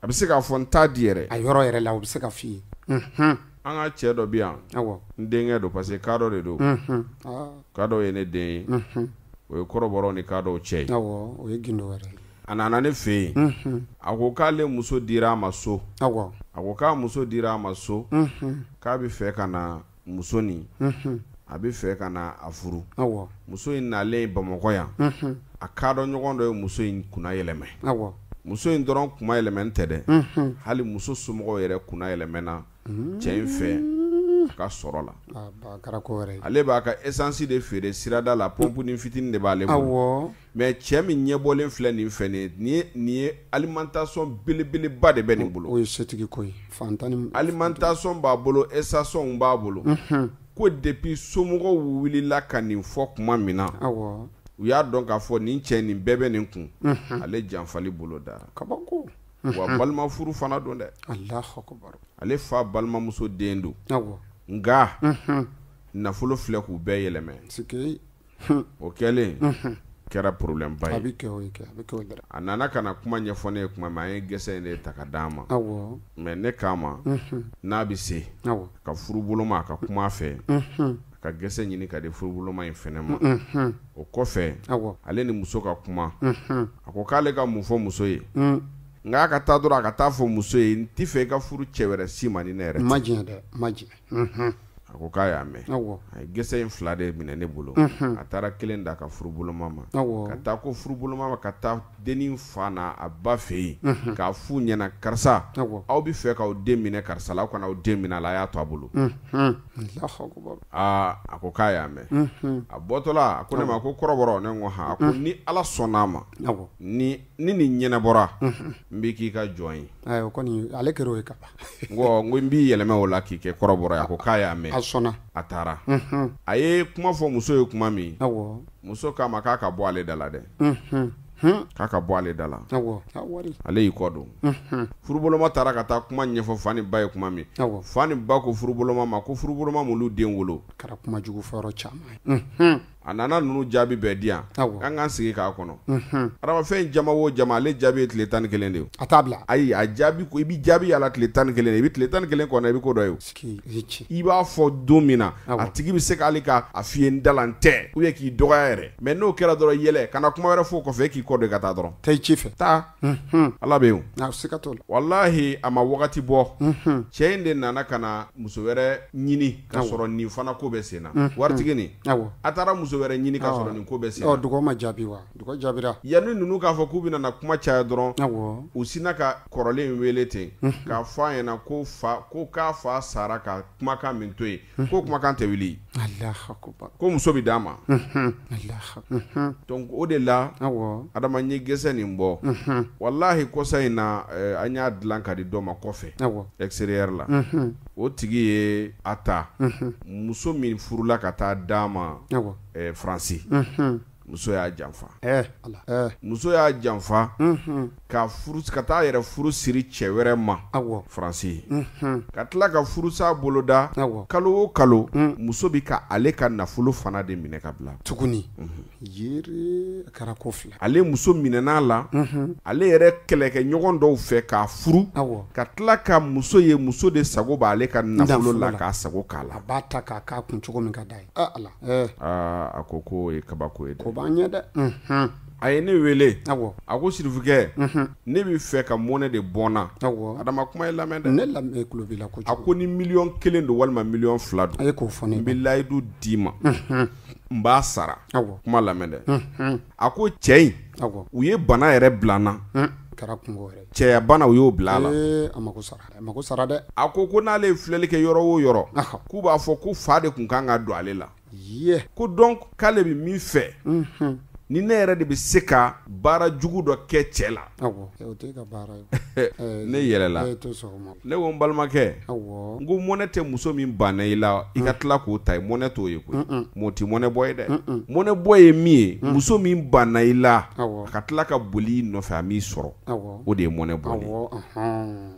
bɛ se k'a fɔ n t'a di yɛrɛ a yɔrɔ yɛrɛ la u bɛ se ka f'i ye an ka cɛ dɔ bɛ yan n denkɛ don parce que kadɔ de don kadɔ ye ne den ye o ye kɔrɔ ni kadɔw cɛ ye o ye g a nana ne fɛ yen a ko k'ale muso dira a ma so a ko k'a muso dira a ma so k'a bɛ fɛ ka na muso musonin a bɛ fɛ ka na a furu muso in nalen bamakɔ yan a kadɔ ɲɔgɔn dɔ ye muso in kunna yɛlɛma muso in dɔrɔn kuma yɛlɛmɛ tɛ dɛ hali muso somɔgɔw yɛrɛ kunna yɛlɛmɛna mm. cɛ in fɛ ka sɔrɔ la ale b'a ka esansi de feere sirada la pɔnpu ni fitinin de b'ale bolo mɛ cɛ min ɲɛbɔlen filɛ nin fɛ nin ye nin ye alimantasɔn belebeleba de bɛ nin bolo o ye setigi ko ye fantan alimantasɔn b'a bolo esasɔnw b'a bolo ko depi somɔgɔw wulila ka nin fɔ kuma min na u y'a dɔn k'a fɔ nin cɛ nin bɛɛ bɛ nin kun ale janfali bolo dara kabako wa balima furu fana don dɛ ale fa balimamuso den don nka nafolo filɛ k'u bɛɛ yɛlɛmɛ o kɛlen kɛra porolenba ye a nana ka na kuma ɲɛfɔ ne ye kuma mɛ an ye gese in de ta ka d'an ma mɛ ne k'a ma n'a bɛ se ka furu boloma a ka kuma fɛ ka gɛsɛ ɲini ka di furuboloma in fɛnɛ ma o kɔfɛ ale ni muso ka kuma a ko k'ale ka mun fɔ muso ye nka a ka taa dɔrɔn a ka taa fɔ muso ye n t'i fɛ i ka furu cɛ wɛrɛ si ma ni ne yɛrɛ ma jɛn a ko k'a y'a mɛn a ye gese in fila de minɛ ne bolo a taara kelen d'a ka furuboloma ma ka taa ko furuboloma ma ka taa dennin fa n'a a ba fɛ yen k'a f'u ɲɛna karisa aw bɛ fɛ k'aw den minɛ karisa la aw kana aw den minɛ a la a y'a to a bolo aa a ko k'a y'a mɛn a bɔtɔla a ko ne ma ko kɔrɔbɔrɔ ne ko han a ko ni ala sɔnn'a ma ni ni nin ɲɛnabɔra n b'i k'i ka jɔn ye o kɔni ale kɛra o ye ka ban n ko n b'i yɛlɛma o la k'i kɛ kɔrɔbɔrɔ ye a ko k'a y'a mɛn sɔnna a taara a ye kuma fɔ muso ye kuma min muso k'a ma k'a ka bɔ ale da la dɛ k'a ka bɔ ale da la ale y'i kɔ don furuboloma taara ka taa kuma ɲɛfɔ fa ni ba ye kuma min fa ni ba ko furuboloma ma ko furuboloma m'olu den wolo kɛra kuma jugu fɔ caman ye a nana ninnu jaabi bɛɛ di yan an k'an sigi k'a kɔnɔ aramafɛn jama o jama ale jaabi ye tile tan ni kelen de ye a t'a bila ayi a jaabi i bi jaabi yala tile tan ni kelen i bi tile tan ni kelen kɔnɔ i bi ko dɔ ye i b'a fɔ don min na a tigi bi se k'ale ka a fiyɛ n dala n tɛ u ye k'i dɔgɔya yɛrɛ mɛ n'o kɛra dɔrɔn yɛlɛ kana kuma wɛrɛ fɔ o kɔfɛ e k'i kɔ don i ka taa dɔrɔn taa i ci fɛ taa ala bɛ yen o t'o la walahi a ma wagati bɔ cɛ in de nana ka na muso wɛrɛ ɲini k'a sɔrɔ nin fana ko bɛ sen na waritigi nin a taara muso muso wɛrɛ ɲini ka ah. sɔrɔ nin oh, ko bɛ sen dugawu ma jaabi wa dugawu jaabira yanni ninnu k'a fɔ k'u bɛna na kuma caya dɔrɔn awɔ u sina ka kɔrɔlen in wele ten hmm. k'a fɔ a ɲɛna ko fa ko k'a fa sara ka kumakan min to yen hmm. ko kumakan tɛ wuli ko muso bɛ d'a ma donc o de la awɔ adama n ye gɛsɛ nin bɔ hmm. walahi kɔsa in eh, na an y'a dilan ka di dɔ ma kɔfɛ awɔ extérieur la o tigi ye a ta muso min furula ka taa d'a ma awɔ É, Faransi uhum. muso y'a janfa muso y'a janfa ka furu ka taa yɛrɛ furu siri cɛ wɛrɛ ma faransi ka tila ka furusa boloda kalo o kalo mm. muso bi ka ale ka nafolo fana de minɛ ka bila tuguni yere kɛra ko fila ale muso minɛn'a la ale yɛrɛ kɛlɛkɛɲɔgɔn dɔw fɛ k'a furu ka tila ka muso ye muso de sago b'ale ka nafolo la k'a sago k'a la a ko ko ye kabako ye dɛ an ɲɛ dɛ a ye ne wele awɔ a ko sirifikɛ ne b'i fɛ ka mɔnɛ de bɔnna awɔ adama kuma ye lamɛn dɛ ne lamɛn eh, kulo b'i la kojugu a ko ni miliyɔn kelen don walima miliyɔn fila don a ye k'o fɔ ne ye n bɛ layidu d'i ma n b'a sara awɔ kuma lamɛn dɛ a ko cɛ in awɔ u ye bana yɛrɛ bila n na kɛra kungo yɛrɛ cɛya bana u y'o bila a la ee, a mako sara a mako sara dɛ a ko ko n'ale ye filɛli kɛ yɔrɔ o yɔrɔ k'u b'a fɔ ko fa de tun kan ka don ale la ye ko donk k'ale be min fɛ ni ne yɛrɛ de be se ka baara jugu dɔ kɛ cɛ la [laughs] ne yɛlɛla ne ko n balimakɛ n ko mɔnɛ tɛ muso min banna i la i ka mm. tila k'o ta ye mɔnɛ t'o ye koyi mɔɔ tɛ mɔnɛ bɔ ye dɛ mɔnɛ bɔ ye min ye mm. muso min banna i la a ka tila ka boli i nɔfɛ a m'i sɔrɔ o de ye mɔnɛ bɔ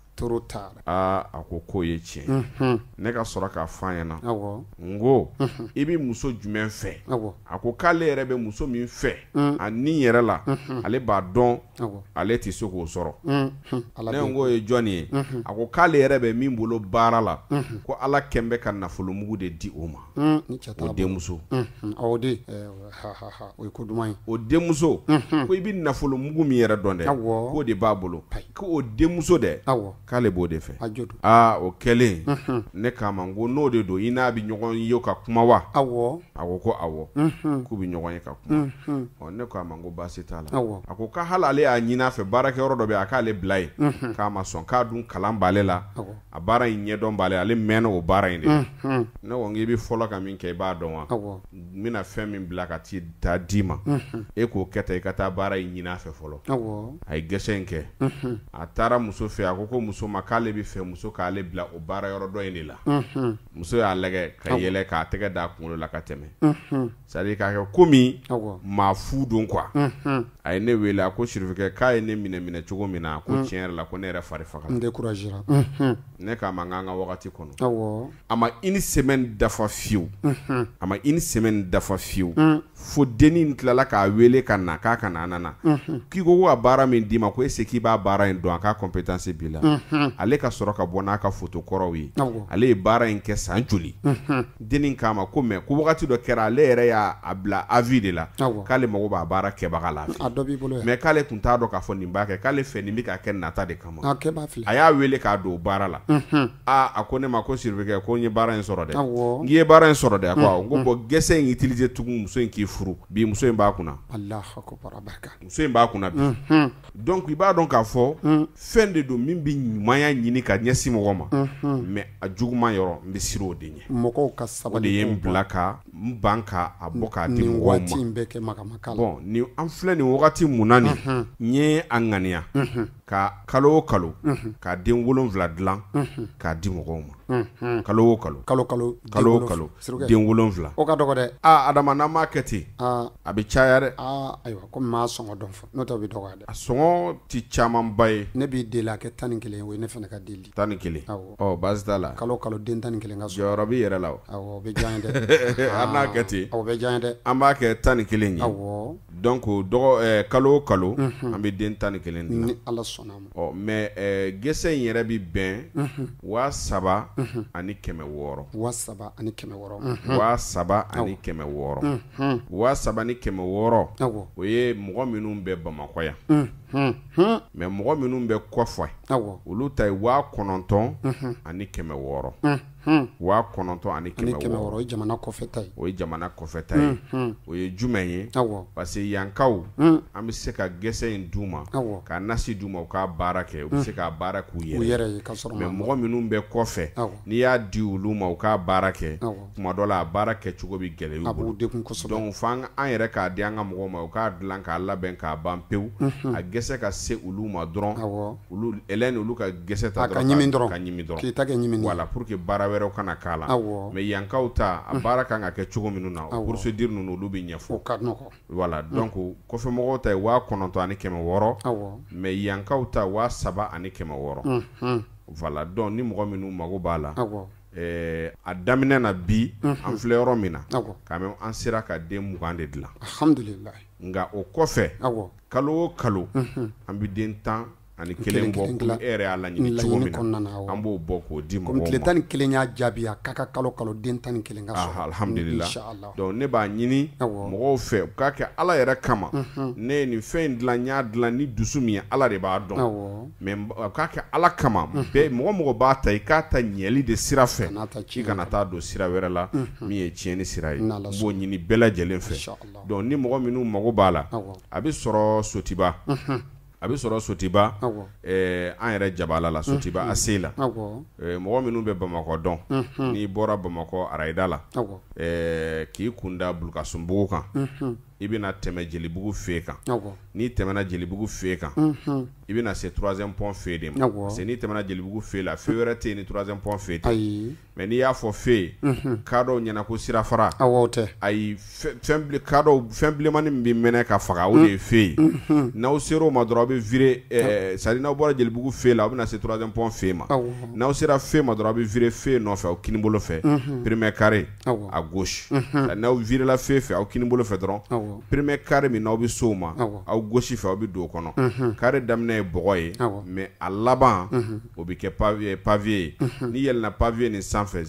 aa a ko k'o ye tiɲɛ ne ka sɔrɔ k'a fɔ an ɲɛna n ko i bɛ muso jumɛn fɛ a ko k'ale yɛrɛ bɛ muso min fɛ mm. a ni yɛrɛ la ale b'a dɔn ale tɛ se k'o sɔrɔ ne k'o ye jɔnni ye a ko k'ale yɛrɛ bɛ min bolo baara la ko ala kɛlen bɛ ka nafolomugu de di o ma o denmuso o o denmuso ko i bɛ nafolomugu min yɛrɛ dɔn dɛ k'o de b'a bolo ko o denmuso dɛ k'ale b'o de fɛ aa o kɛlen ne kama ko n'o de don i n'a bɛ ɲɔgɔn ye ka kuma wa awɔ a ko ko awɔ k'u bɛ ɲɔgɔn ye ka kuma ɔ ne k'a ma ko baasi t'a la a ko ka hali ale y'a ɲini a fɛ baarakɛyɔrɔ dɔ bɛ yen a k'ale bila yen k'a ma sɔn k'a dun kalan b'ale la a baara in ɲɛdɔn b'ale ale mɛnna o baara in de la ne ko n k'i bɛ fɔlɔ ka min kɛ i b'a dɔn wa n bɛna fɛn min bila ka t'i taa d'i ma e k'o kɛ tan i ka taa baara in ɲini a fɛ fɔlɔ a ye gɛsɛ in kɛ a taara muso fɛ a ko ko muso muso ma k'ale bɛ fɛ muso k'ale bila o baara yɔrɔ dɔ in de la muso y'a lagɛ ka yɛlɛ k'a tɛgɛ d'a kunkolo la ka tɛmɛ c'est à dire k'a kɛ komi maa fu don quoi a ye ne wele a ko sirifikɛ k'a ye ne minɛ minɛ cogo min na ko tiɲɛ yɛrɛ la ko ne yɛrɛ fari faga ne k'a ma k'an ka wagati kɔnɔ a ma i ni sɛmɛ dafa fiyewu a ma i ni sɛmɛ dafa fiyewu fo dennin tilala k'a wele ka na k'a ka na nana k'i ko ko ka baara min d'i ma ko e se k'i b'a baara in dɔn a k'a kɔnptanse b'i la ale ka sɔrɔ ka bɔ n'a ka foto kɔrɔw ye ale ye baara in kɛ san joli dennin k'a ma ko mɛ ko wagati dɔ kɛra ale yɛrɛ y'a bila avi de la k'ale mago b'a baara kɛbaga la dɔ b'i bolo mɛ k'ale tun t'a dɔn k'a fɔ nin b'a kɛ k'ale fɛ nin bɛ k'a kɛ nata de kama a kɛ b'a a y'a wele k'a don baara la aa a ko ne ma ko siribikɛ ko n ye baara in sɔrɔ dɛ awɔ n k'i ye baara in sɔrɔ dɛ ko awɔ n ko bɔn gɛsɛ in tugun muso in k'i furu bi muso in b'a kunna Alahu abarika muso in b'a kunna bi donc i b'a dɔn k'a fɔ fɛn de don min bɛ ɲumanya ɲini ka ɲɛsin mɔgɔ ma mɛ a juguman yɔrɔ n bɛ siran o de ɲɛ mɔgɔw ka sabali o de ye n bila ka n ban k'a bɔ k'a di mɔgɔw ma nin waati in bɛɛ kɛ la nin an filɛ nin wagati munani uh mhm. -huh. nye ye uh -huh ka kalo o kalo k'a den wolonfila dilan k'a di mɔgɔw ma kalo o kalo kalo o kalo den wolonfila o ka dɔgɔ dɛ aa adama n'an m'a kɛ ten a bɛ caya dɛ ayiwa komi m'a sɔngɔ dɔn fɔ n'o tɛ bɛ dɔgɔya dɛ a sɔngɔ ti camanba ye ne b'i deli a kɛ tan ni kelen o ye ne fana ka deli tan ni kelen ɔ baasi t'a la kalo kalo den tan ni kelen ka jɔyɔrɔ b'i yɛrɛ la o bɛ diya ye dɛ an [laughs] n'a kɛ ten o bɛ diya ye dɛ an b'a kɛ tan ni kelen ye awɔ donc dɔgɔ kalo o kalo an bɛ den tan ni kelen dilan ni ala sɔnna sɔnna ma ɔ mɛ euh, gesɛ in yɛrɛ bi bɛn waa saba ani kɛmɛ wɔɔrɔ waa saba ani kɛmɛ wɔɔrɔ waa saba ani kɛmɛ wɔɔrɔ waa saba ni kɛmɛ wɔɔrɔ o ye mɔgɔ minnu bɛ bamakɔ yan mɛ mɔgɔ minnu bɛ kɔfɛ olu ta ye waa kɔnɔntɔn ani kɛmɛ wɔɔrɔ Hmm. wa kɔnɔntɔn ani kɛmɛ wɔɔrɔ o ye jamana kɔfɛ ta ye o ye jamana kɔfɛ ta ye hmm, hmm. o ye jumɛn ye parce que yankaw an bɛ se ka gɛsɛ in d'u ma k'a nasi d'u ma u k'a baara kɛ u bɛ se k'a baara k'u yɛrɛ ye mɛ mɔgɔ minnu bɛ kɔfɛ n'i y'a di olu ma u k'a baara kɛ tuma dɔ la a baara kɛcogo bɛ gɛlɛya u bolo degun kosɛbɛ donc fo an yɛrɛ k'a di an ka mɔgɔw ma u k'a dilan k'a labɛn k'a ban pewu a gɛsɛ ka se olu ma dɔrɔn olu ni olu ka gɛsɛ ta dɔrɔn ka ɲimi dɔrɔn k'i ta kɛ ɲimini ye voilà pour que baara wɛrɛw kana k'a la mɛ yankaw ta a baara kan ka kɛ cogo minnu na o procédure ninnu olu be ɲɛfɔ ka nɔgɔ voilà donc kɔfɛmɔgɔw ta ye waa kɔnɔntɔn ani kɛmɛ wɔɔrɔ mai yankaw ta waa saba ani kɛmɛ wɔɔrɔ voilà donc ni mɔgɔ minnu mago b'a la ɛɛ a daminɛ na bi an filɛ yɔrɔ min na ka même an sera ka den mugan de dilan nka o kɔfɛ kalo o kalo an bi den tan ani kelen bɔ ko e y'a laɲini cogo min an b'o bɔ k'o di mɔgɔw ma tile tan ni kelen y'a jaabi a ka ka kalo kalo den tan ni kelen ka sɔrɔ alihamudulila donc ne b'a ɲini mɔgɔw fɛ u k'a kɛ ala yɛrɛ kama ne ye nin fɛn in dilan n y'a dilan ni dusu min ye ala de b'a dɔn mɛ u k'a kɛ ala kama bɛɛ mɔgɔ mɔgɔ b'a ta i k'a ta ɲɛli de sira fɛ i kana taa don sira wɛrɛ la min ye tiɲɛ ni sira ye b'o ɲini bɛɛ lajɛlen fɛ donc ni mɔgɔ minnu mago b'a la a bɛ sɔrɔ sotiba A bɛ sɔrɔ sotiba an yɛrɛ jabala la sotiba a la mɔgɔ minnu bɛ bamakɔ dɔn n'i bɔra bamakɔ arayida la k'i kunda bulukasunbugu kan i bɛna tɛmɛ jelibugu fɛ kan n'i tɛmɛna jelibugu fɛ kan i bɛna se tzeɔn fɛ de ma parce n'i tɛmɛna jelibugu fɛ la fɛn wɛrɛ tɛ yen ni tzeɔn fɛ ten mɛ n'i y'a fɔ fɛ kadɔw ɲɛna ko sirafara tɛ ayi fɛnbilenmani min bɛ mɛnɛ ka faga o de ye fɛ yen n'aw ser'o ma dɔrɔn aw bɛ v sadi n'aw bɔra jelibugu fɛ la aw bɛna se tzeɔn fɛ ma n'aw sera fɛn ma dɔrɔn aw bɛ v fɛn nɔfɛ aw kini bolo fɛ peremɛ kari a gosi n'aw virela fɛn fɛ aw kini bolo fɛ dɔrɔn peremɛ kari min n'aw bɛ so o ma aw gosi fɛ aw bɛ don o kɔnɔ kari daminɛ ye bɔgɔ ye mɛ a n'i nin sanfɛ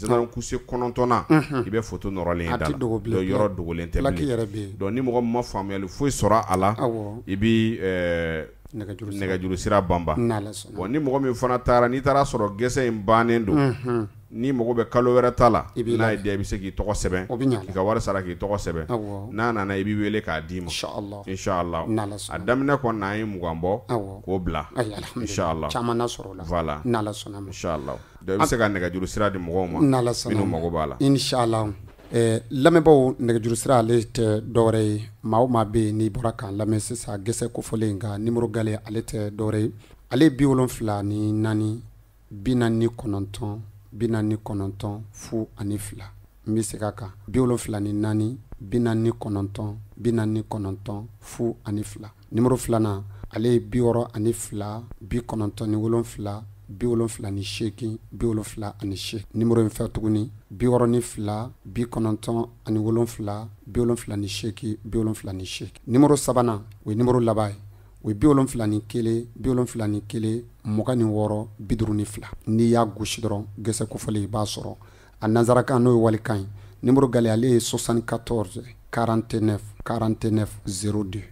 photo nɔrɔlen ye la yɔrɔ dogolen tɛ donc ni mɔgɔ min ma faamuyali foyi sɔrɔ la nɛgɛjuru sira banba bon ni mɔgɔ min fana taara n'i taara sɔrɔ gese in bannen don ni mago bɛ kalo wɛrɛ ta la n'a ye i bɛ se k'i tɔgɔ sɛbɛn k'i ka wari sara k'i tɔgɔ sɛbɛn n'a nana i b'i wele k'a d'i ma a daminɛ kɔni an ye mugan bɔ k'o bila dɔ i bɛ se ka nɛgɛjuru sira di mɔgɔw ma minnu mago b'a la Eh, lamɛnbaw nɛgɛjuru sira ale tɛ dɔwɛrɛ ye maa o maa bɛ yen n'i bɔra k'an lamɛn sisan gɛsɛ kofɔlen nka nimoro gale ale tɛ dɔwɛrɛ ye ale ye bi wolonfila ni naani bi naani ni kɔnɔntɔn bi naani ni kɔnɔntɔn fu ani fila n bɛ segin a kan bi wolonfila ni naani bi naani ni kɔnɔntɔn bi naani ni kɔnɔntɔn fu ani fila nimoro filanan ale ye bi wɔɔrɔ ani fila bi kɔnɔntɔn ni wolonfila bi ni seegin bi ani seegin nimoro in fɛ tuguni bi fila bi kɔnɔntɔn ani wolonfila bi ni seegin bi ni seegin nimoro sabanan o ye nimoro laban ye o ye bi ni kelen bi ni kelen mugan ni wɔɔrɔ bi ni fila n'i y'a gosi dɔrɔn gɛsɛ i b'a sɔrɔ a nazarakan n'o ye walikan ye nimoro gale ale ye 74 49 49 02